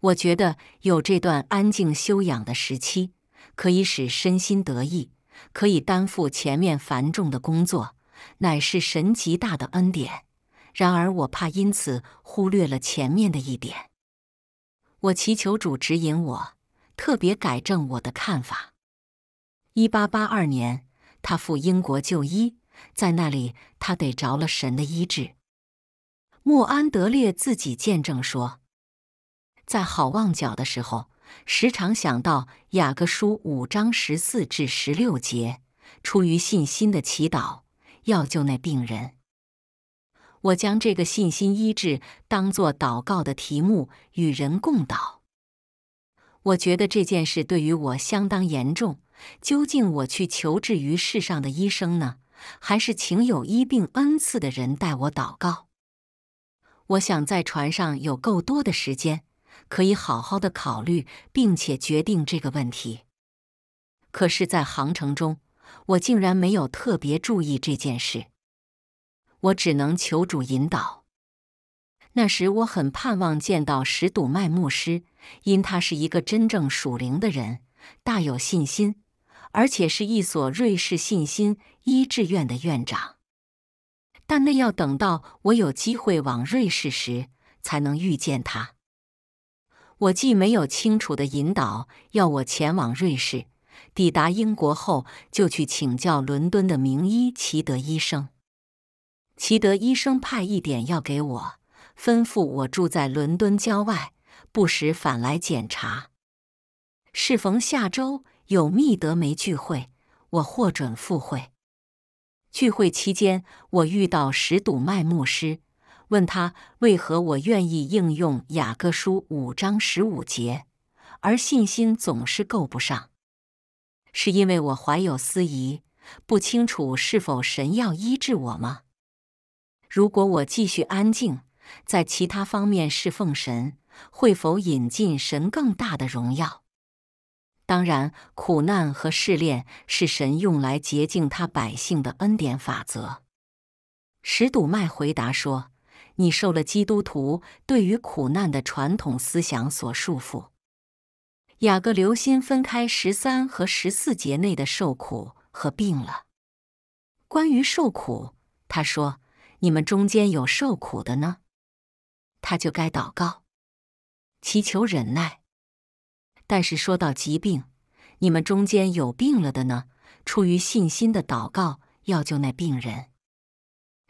我觉得有这段安静修养的时期，可以使身心得意，可以担负前面繁重的工作。乃是神极大的恩典，然而我怕因此忽略了前面的一点。我祈求主指引我，特别改正我的看法。一八八二年，他赴英国就医，在那里他得着了神的医治。莫安德烈自己见证说，在好望角的时候，时常想到雅各书五章十四至十六节，出于信心的祈祷。要救那病人，我将这个信心医治当做祷告的题目与人共祷。我觉得这件事对于我相当严重，究竟我去求治于世上的医生呢，还是请有医病恩赐的人代我祷告？我想在船上有够多的时间，可以好好的考虑并且决定这个问题。可是，在航程中。我竟然没有特别注意这件事，我只能求主引导。那时我很盼望见到石笃麦牧师，因他是一个真正属灵的人，大有信心，而且是一所瑞士信心医志愿的院长。但那要等到我有机会往瑞士时才能遇见他。我既没有清楚的引导要我前往瑞士。抵达英国后，就去请教伦敦的名医齐德医生。齐德医生派一点药给我，吩咐我住在伦敦郊外，不时返来检查。适逢下周有密德梅聚会，我获准赴会。聚会期间，我遇到史笃麦牧师，问他为何我愿意应用雅各书五章十五节，而信心总是够不上。是因为我怀有私疑，不清楚是否神要医治我吗？如果我继续安静，在其他方面侍奉神，会否引进神更大的荣耀？当然，苦难和试炼是神用来洁净他百姓的恩典法则。史笃麦回答说：“你受了基督徒对于苦难的传统思想所束缚。”雅各留心分开十三和十四节内的受苦和病了。关于受苦，他说：“你们中间有受苦的呢，他就该祷告，祈求忍耐。”但是说到疾病，你们中间有病了的呢，出于信心的祷告要救那病人。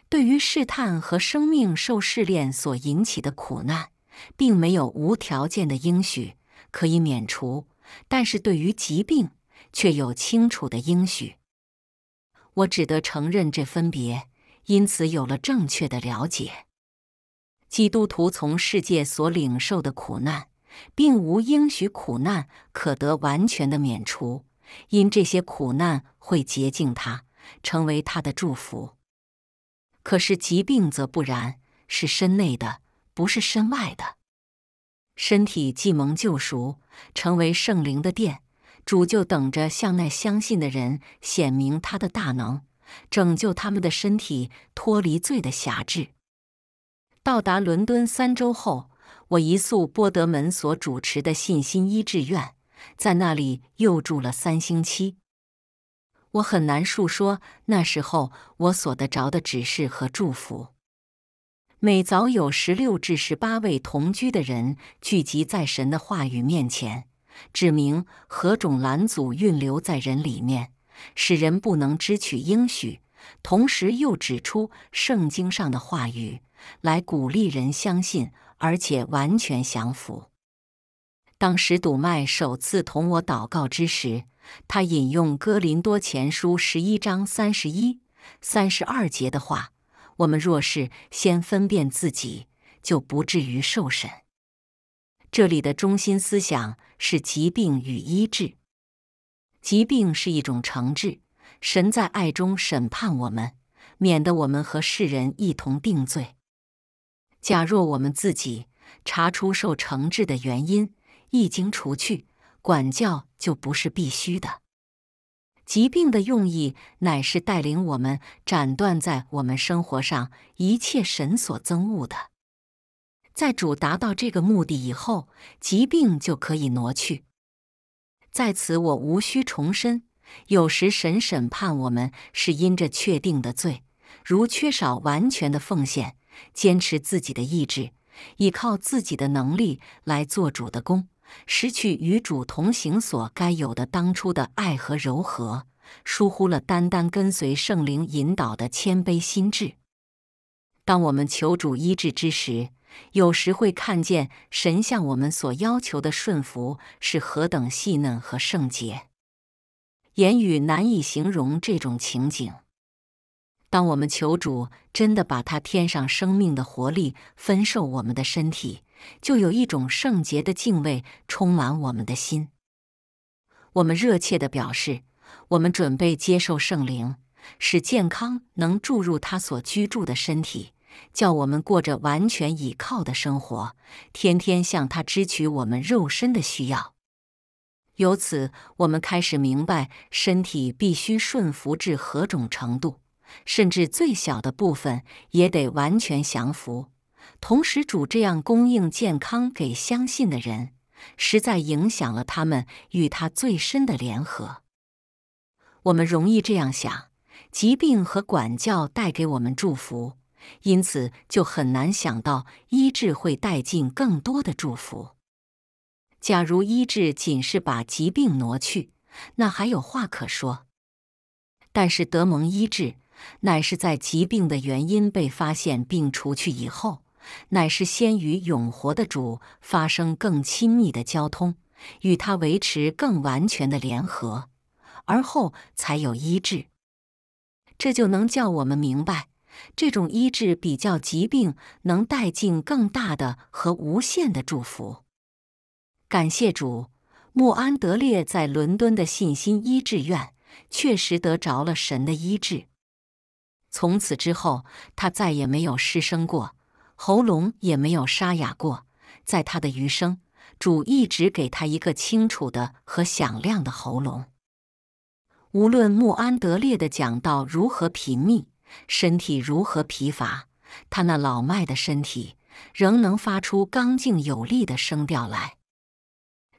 对于试探和生命受试炼所引起的苦难，并没有无条件的应许。可以免除，但是对于疾病却有清楚的应许。我只得承认这分别，因此有了正确的了解。基督徒从世界所领受的苦难，并无应许苦难可得完全的免除，因这些苦难会洁净他，成为他的祝福。可是疾病则不然，是身内的，不是身外的。身体既蒙救赎，成为圣灵的殿，主就等着向那相信的人显明他的大能，拯救他们的身体脱离罪的辖制。到达伦敦三周后，我移宿波德门所主持的信心医治院，在那里又住了三星期。我很难述说那时候我所得着的指示和祝福。每早有十六至十八位同居的人聚集在神的话语面前，指明何种拦阻运流在人里面，使人不能支取应许；同时又指出圣经上的话语，来鼓励人相信，而且完全降服。当时笃麦首次同我祷告之时，他引用哥林多前书十一章三十一、三十二节的话。我们若是先分辨自己，就不至于受审。这里的中心思想是疾病与医治。疾病是一种惩治，神在爱中审判我们，免得我们和世人一同定罪。假若我们自己查出受惩治的原因，一经除去，管教就不是必须的。疾病的用意乃是带领我们斩断在我们生活上一切神所憎恶的，在主达到这个目的以后，疾病就可以挪去。在此我无需重申，有时神审判我们是因着确定的罪，如缺少完全的奉献，坚持自己的意志，依靠自己的能力来做主的功。失去与主同行所该有的当初的爱和柔和，疏忽了单单跟随圣灵引导的谦卑心智。当我们求主医治之时，有时会看见神向我们所要求的顺服是何等细嫩和圣洁，言语难以形容这种情景。当我们求主真的把他添上生命的活力，分受我们的身体。就有一种圣洁的敬畏充满我们的心。我们热切地表示，我们准备接受圣灵，使健康能注入他所居住的身体，叫我们过着完全倚靠的生活，天天向他支取我们肉身的需要。由此，我们开始明白，身体必须顺服至何种程度，甚至最小的部分也得完全降服。同时，主这样供应健康给相信的人，实在影响了他们与他最深的联合。我们容易这样想：疾病和管教带给我们祝福，因此就很难想到医治会带进更多的祝福。假如医治仅是把疾病挪去，那还有话可说。但是德蒙医治乃是在疾病的原因被发现并除去以后。乃是先与永活的主发生更亲密的交通，与他维持更完全的联合，而后才有医治。这就能叫我们明白，这种医治比较疾病能带进更大的和无限的祝福。感谢主，穆安德烈在伦敦的信心医治院确实得着了神的医治。从此之后，他再也没有失声过。喉咙也没有沙哑过，在他的余生，主一直给他一个清楚的和响亮的喉咙。无论穆安德烈的讲道如何频密，身体如何疲乏，他那老迈的身体仍能发出刚劲有力的声调来。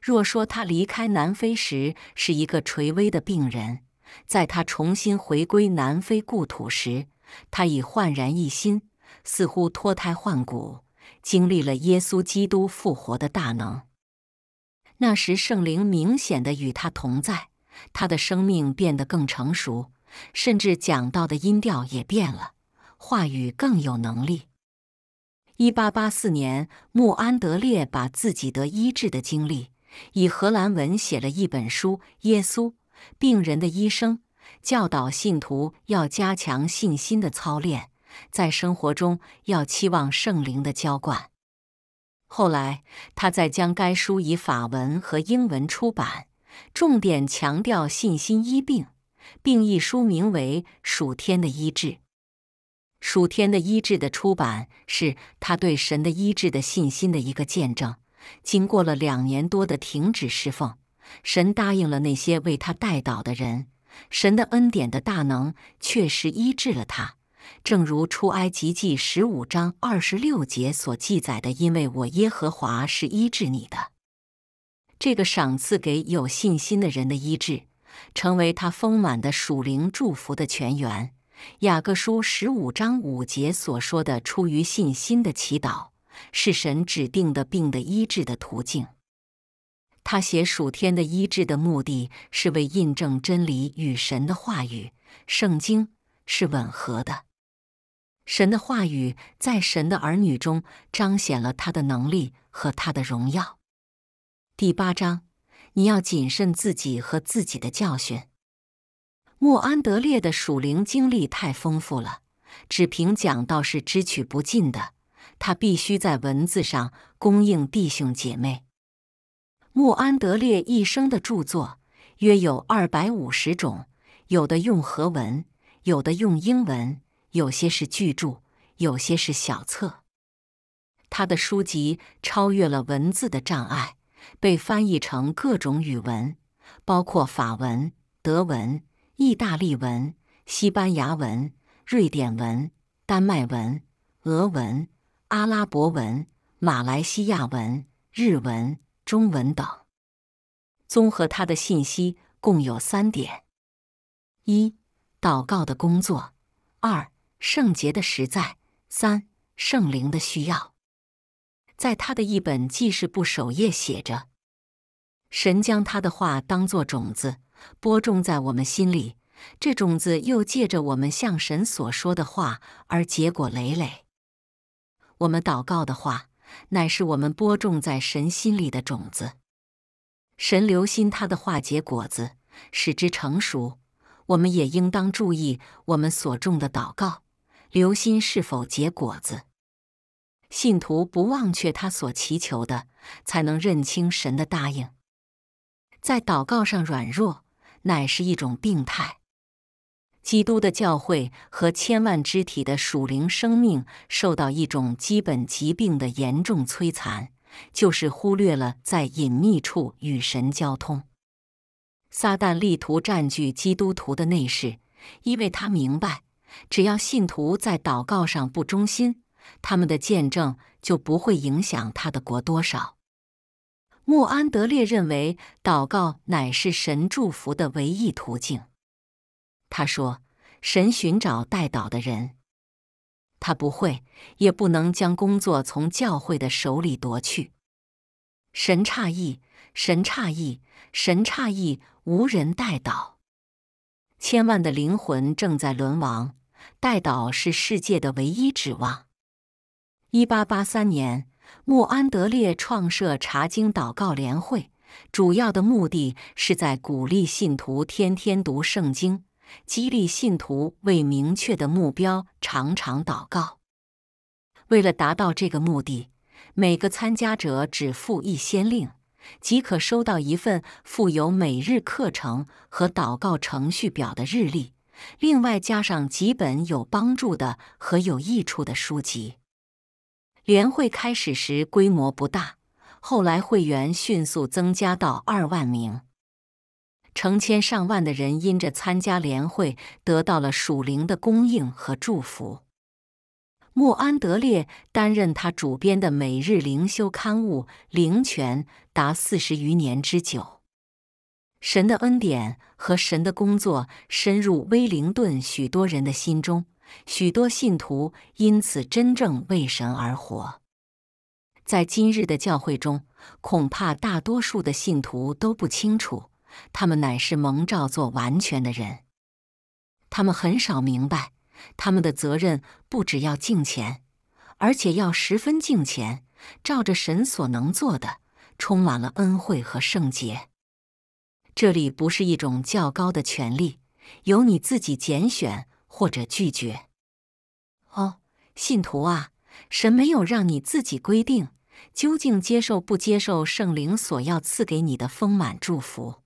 若说他离开南非时是一个垂危的病人，在他重新回归南非故土时，他已焕然一新。似乎脱胎换骨，经历了耶稣基督复活的大能。那时，圣灵明显的与他同在，他的生命变得更成熟，甚至讲到的音调也变了，话语更有能力。一八八四年，穆安德烈把自己得医治的经历以荷兰文写了一本书《耶稣病人的医生》，教导信徒要加强信心的操练。在生活中要期望圣灵的浇灌。后来，他在将该书以法文和英文出版，重点强调信心医病，并以书名为《属天的医治》。属天的医治的出版是他对神的医治的信心的一个见证。经过了两年多的停止侍奉，神答应了那些为他代祷的人，神的恩典的大能确实医治了他。正如出埃及记十五章二十六节所记载的，因为我耶和华是医治你的，这个赏赐给有信心的人的医治，成为他丰满的属灵祝福的泉源。雅各书十五章五节所说的，出于信心的祈祷，是神指定的病的医治的途径。他写属天的医治的目的是为印证真理与神的话语、圣经是吻合的。神的话语在神的儿女中彰显了他的能力和他的荣耀。第八章，你要谨慎自己和自己的教训。莫安德烈的属灵经历太丰富了，只凭讲道是支取不尽的。他必须在文字上供应弟兄姐妹。莫安德烈一生的著作约有二百五十种，有的用荷文，有的用英文。有些是巨著，有些是小册。他的书籍超越了文字的障碍，被翻译成各种语文，包括法文、德文、意大利文、西班牙文、瑞典文、丹麦文、俄文、阿拉伯文、马来西亚文、日文、中文等。综合他的信息，共有三点：一、祷告的工作；二、圣洁的实在，三圣灵的需要，在他的一本记事簿首页写着：“神将他的话当作种子，播种在我们心里；这种子又借着我们向神所说的话而结果累累。我们祷告的话，乃是我们播种在神心里的种子。神留心他的话结果子，使之成熟。我们也应当注意我们所种的祷告。”留心是否结果子，信徒不忘却他所祈求的，才能认清神的答应。在祷告上软弱，乃是一种病态。基督的教会和千万肢体的属灵生命受到一种基本疾病的严重摧残，就是忽略了在隐秘处与神交通。撒旦力图占据基督徒的内室，因为他明白。只要信徒在祷告上不忠心，他们的见证就不会影响他的国多少。莫安德烈认为，祷告乃是神祝福的唯一途径。他说：“神寻找代祷的人，他不会也不能将工作从教会的手里夺去。神诧异，神诧异，神诧异，无人代祷，千万的灵魂正在沦亡。”代祷是世界的唯一指望。一八八三年，穆安德烈创设查经祷告联会，主要的目的是在鼓励信徒天天读圣经，激励信徒为明确的目标常常祷告。为了达到这个目的，每个参加者只付一先令，即可收到一份附有每日课程和祷告程序表的日历。另外加上几本有帮助的和有益处的书籍。联会开始时规模不大，后来会员迅速增加到二万名，成千上万的人因着参加联会得到了属灵的供应和祝福。莫安德烈担任他主编的每日灵修刊物《灵泉》达四十余年之久。神的恩典和神的工作深入威灵顿许多人的心中，许多信徒因此真正为神而活。在今日的教会中，恐怕大多数的信徒都不清楚，他们乃是蒙召作完全的人。他们很少明白，他们的责任不只要敬虔，而且要十分敬虔，照着神所能做的，充满了恩惠和圣洁。这里不是一种较高的权利，由你自己拣选或者拒绝。哦，信徒啊，神没有让你自己规定究竟接受不接受圣灵所要赐给你的丰满祝福。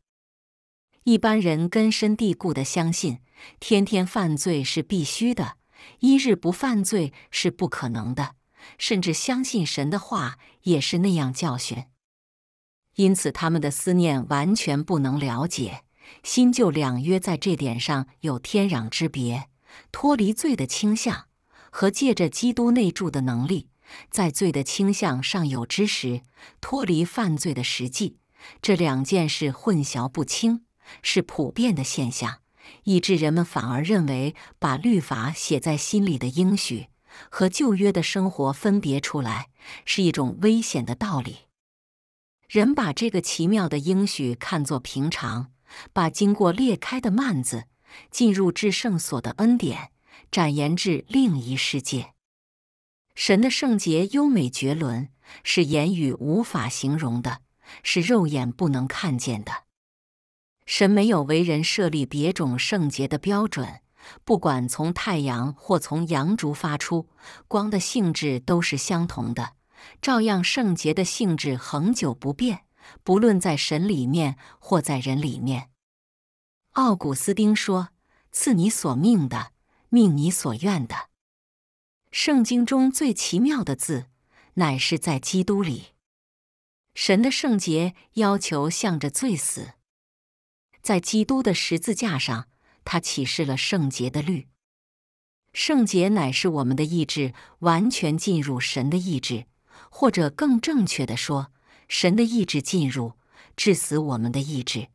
一般人根深蒂固的相信，天天犯罪是必须的，一日不犯罪是不可能的，甚至相信神的话也是那样教训。因此，他们的思念完全不能了解新旧两约在这点上有天壤之别。脱离罪的倾向和借着基督内住的能力，在罪的倾向上有之时，脱离犯罪的实际，这两件事混淆不清，是普遍的现象，以致人们反而认为把律法写在心里的应许和旧约的生活分别出来，是一种危险的道理。人把这个奇妙的应许看作平常，把经过裂开的幔子进入至圣所的恩典展延至另一世界。神的圣洁优美绝伦，是言语无法形容的，是肉眼不能看见的。神没有为人设立别种圣洁的标准，不管从太阳或从阳烛发出光的性质都是相同的。照样圣洁的性质恒久不变，不论在神里面或在人里面。奥古斯丁说：“赐你所命的，命你所愿的。”圣经中最奇妙的字，乃是在基督里。神的圣洁要求向着罪死，在基督的十字架上，他启示了圣洁的律。圣洁乃是我们的意志完全进入神的意志。或者更正确的说，神的意志进入，致死我们的意志。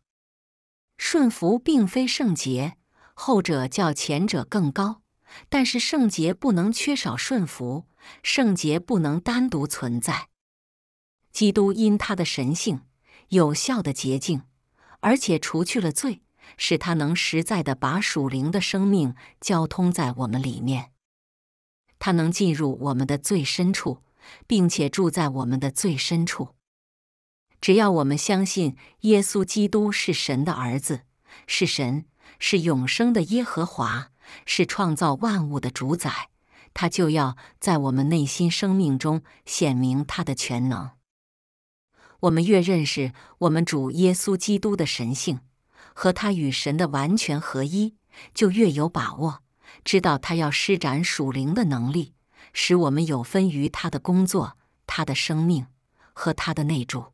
顺服并非圣洁，后者较前者更高，但是圣洁不能缺少顺服，圣洁不能单独存在。基督因他的神性，有效的洁净，而且除去了罪，使他能实在的把属灵的生命交通在我们里面，他能进入我们的最深处。并且住在我们的最深处。只要我们相信耶稣基督是神的儿子，是神，是永生的耶和华，是创造万物的主宰，他就要在我们内心生命中显明他的全能。我们越认识我们主耶稣基督的神性和他与神的完全合一，就越有把握，知道他要施展属灵的能力。使我们有分于他的工作、他的生命和他的内住，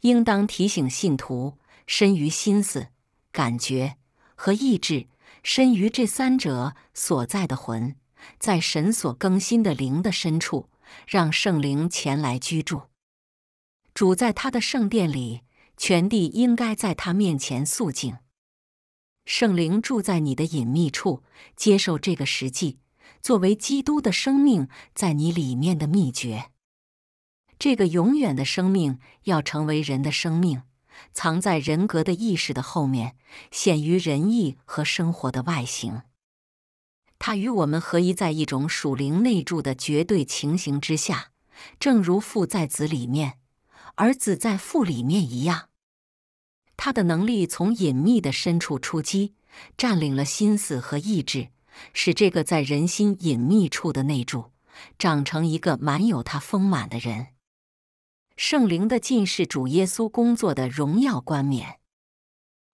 应当提醒信徒：身于心思、感觉和意志，身于这三者所在的魂，在神所更新的灵的深处，让圣灵前来居住。主在他的圣殿里，全地应该在他面前肃静。圣灵住在你的隐秘处，接受这个实际。作为基督的生命在你里面的秘诀，这个永远的生命要成为人的生命，藏在人格的意识的后面，显于仁义和生活的外形。它与我们合一在一种属灵内住的绝对情形之下，正如父在子里面，儿子在父里面一样。他的能力从隐秘的深处出击，占领了心思和意志。使这个在人心隐秘处的内住，长成一个满有他丰满的人，圣灵的尽是主耶稣工作的荣耀冠冕。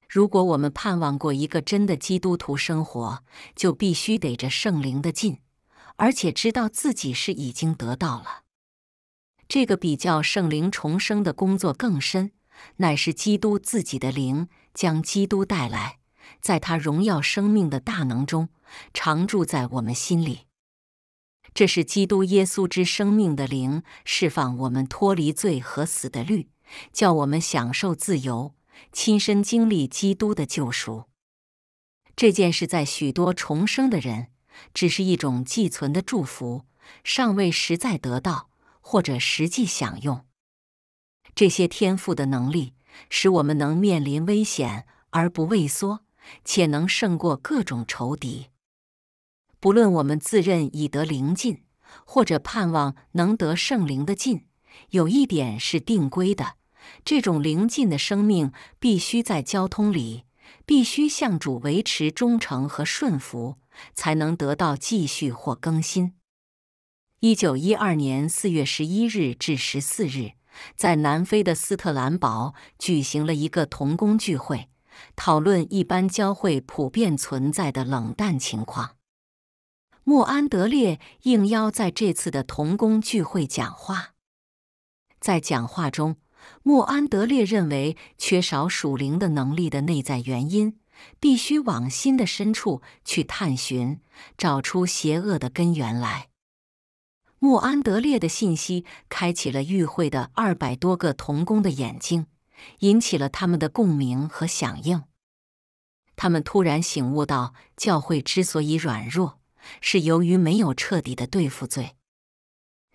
如果我们盼望过一个真的基督徒生活，就必须得着圣灵的尽，而且知道自己是已经得到了。这个比较圣灵重生的工作更深，乃是基督自己的灵将基督带来。在他荣耀生命的大能中，常住在我们心里。这是基督耶稣之生命的灵释放我们脱离罪和死的律，叫我们享受自由，亲身经历基督的救赎。这件事在许多重生的人只是一种寄存的祝福，尚未实在得到或者实际享用。这些天赋的能力使我们能面临危险而不畏缩。且能胜过各种仇敌。不论我们自认已得灵尽，或者盼望能得圣灵的进，有一点是定规的：这种灵尽的生命必须在交通里，必须向主维持忠诚和顺服，才能得到继续或更新。一九一二年四月十一日至十四日，在南非的斯特兰堡举行了一个童工聚会。讨论一般教会普遍存在的冷淡情况。莫安德烈应邀在这次的童工聚会讲话，在讲话中，莫安德烈认为缺少属灵的能力的内在原因，必须往心的深处去探寻，找出邪恶的根源来。莫安德烈的信息开启了与会的二百多个童工的眼睛。引起了他们的共鸣和响应。他们突然醒悟到，教会之所以软弱，是由于没有彻底的对付罪。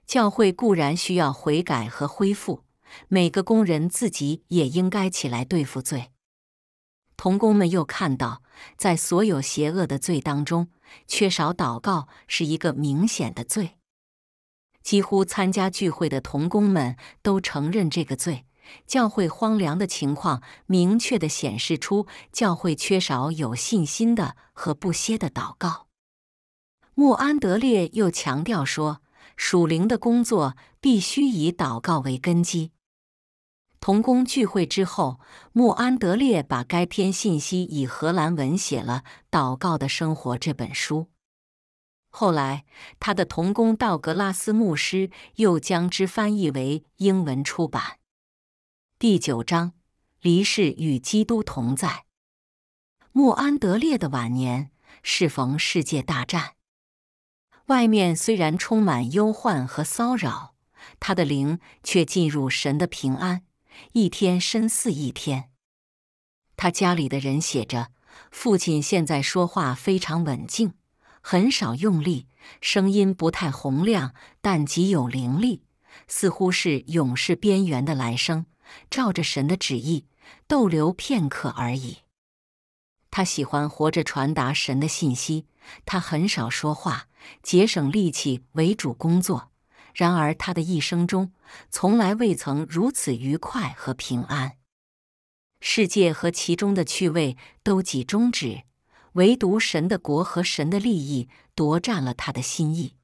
教会固然需要悔改和恢复，每个工人自己也应该起来对付罪。童工们又看到，在所有邪恶的罪当中，缺少祷告是一个明显的罪。几乎参加聚会的童工们都承认这个罪。教会荒凉的情况，明确的显示出教会缺少有信心的和不歇的祷告。穆安德烈又强调说，属灵的工作必须以祷告为根基。同工聚会之后，穆安德烈把该篇信息以荷兰文写了《祷告的生活》这本书。后来，他的同工道格拉斯牧师又将之翻译为英文出版。第九章，离世与基督同在。莫安德烈的晚年适逢世界大战，外面虽然充满忧患和骚扰，他的灵却进入神的平安，一天深似一天。他家里的人写着：“父亲现在说话非常稳静，很少用力，声音不太洪亮，但极有灵力，似乎是永世边缘的来生。”照着神的旨意逗留片刻而已。他喜欢活着传达神的信息。他很少说话，节省力气为主工作。然而，他的一生中，从来未曾如此愉快和平安。世界和其中的趣味都几终止，唯独神的国和神的利益夺占了他的心意。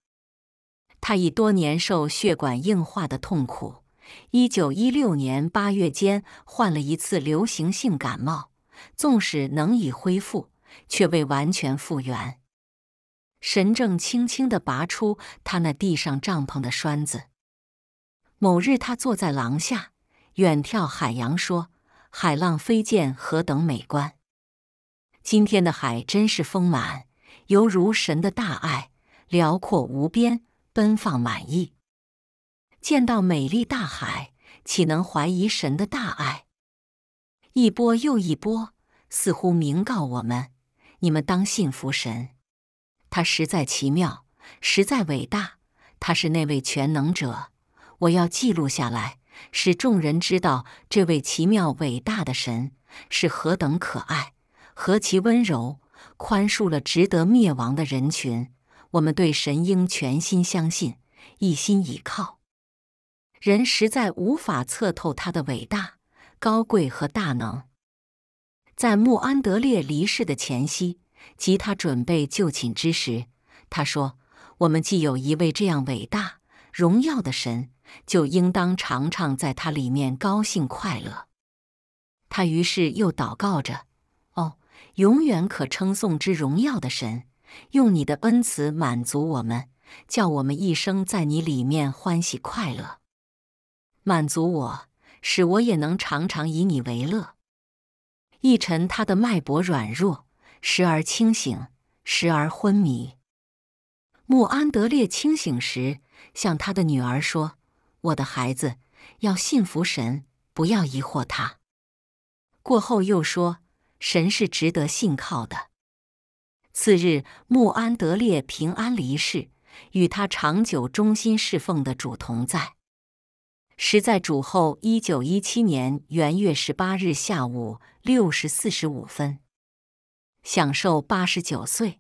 他以多年受血管硬化的痛苦。一九一六年八月间，患了一次流行性感冒，纵使能已恢复，却未完全复原。神正轻轻地拔出他那地上帐篷的栓子。某日，他坐在廊下，远眺海洋，说：“海浪飞溅，何等美观！今天的海真是丰满，犹如神的大爱，辽阔无边，奔放满溢。”见到美丽大海，岂能怀疑神的大爱？一波又一波，似乎明告我们：你们当信服神。他实在奇妙，实在伟大。他是那位全能者。我要记录下来，使众人知道这位奇妙伟大的神是何等可爱，何其温柔，宽恕了值得灭亡的人群。我们对神应全心相信，一心倚靠。人实在无法测透他的伟大、高贵和大能。在穆安德烈离世的前夕，及他准备就寝之时，他说：“我们既有一位这样伟大、荣耀的神，就应当常常在他里面高兴快乐。”他于是又祷告着：“哦，永远可称颂之荣耀的神，用你的恩慈满足我们，叫我们一生在你里面欢喜快乐。”满足我，使我也能常常以你为乐。一晨，他的脉搏软弱，时而清醒，时而昏迷。穆安德烈清醒时，向他的女儿说：“我的孩子，要信服神，不要疑惑他。”过后又说：“神是值得信靠的。”次日，穆安德烈平安离世，与他长久忠心侍奉的主同在。时在主后一九一七年元月十八日下午六时四十五分，享寿八十九岁。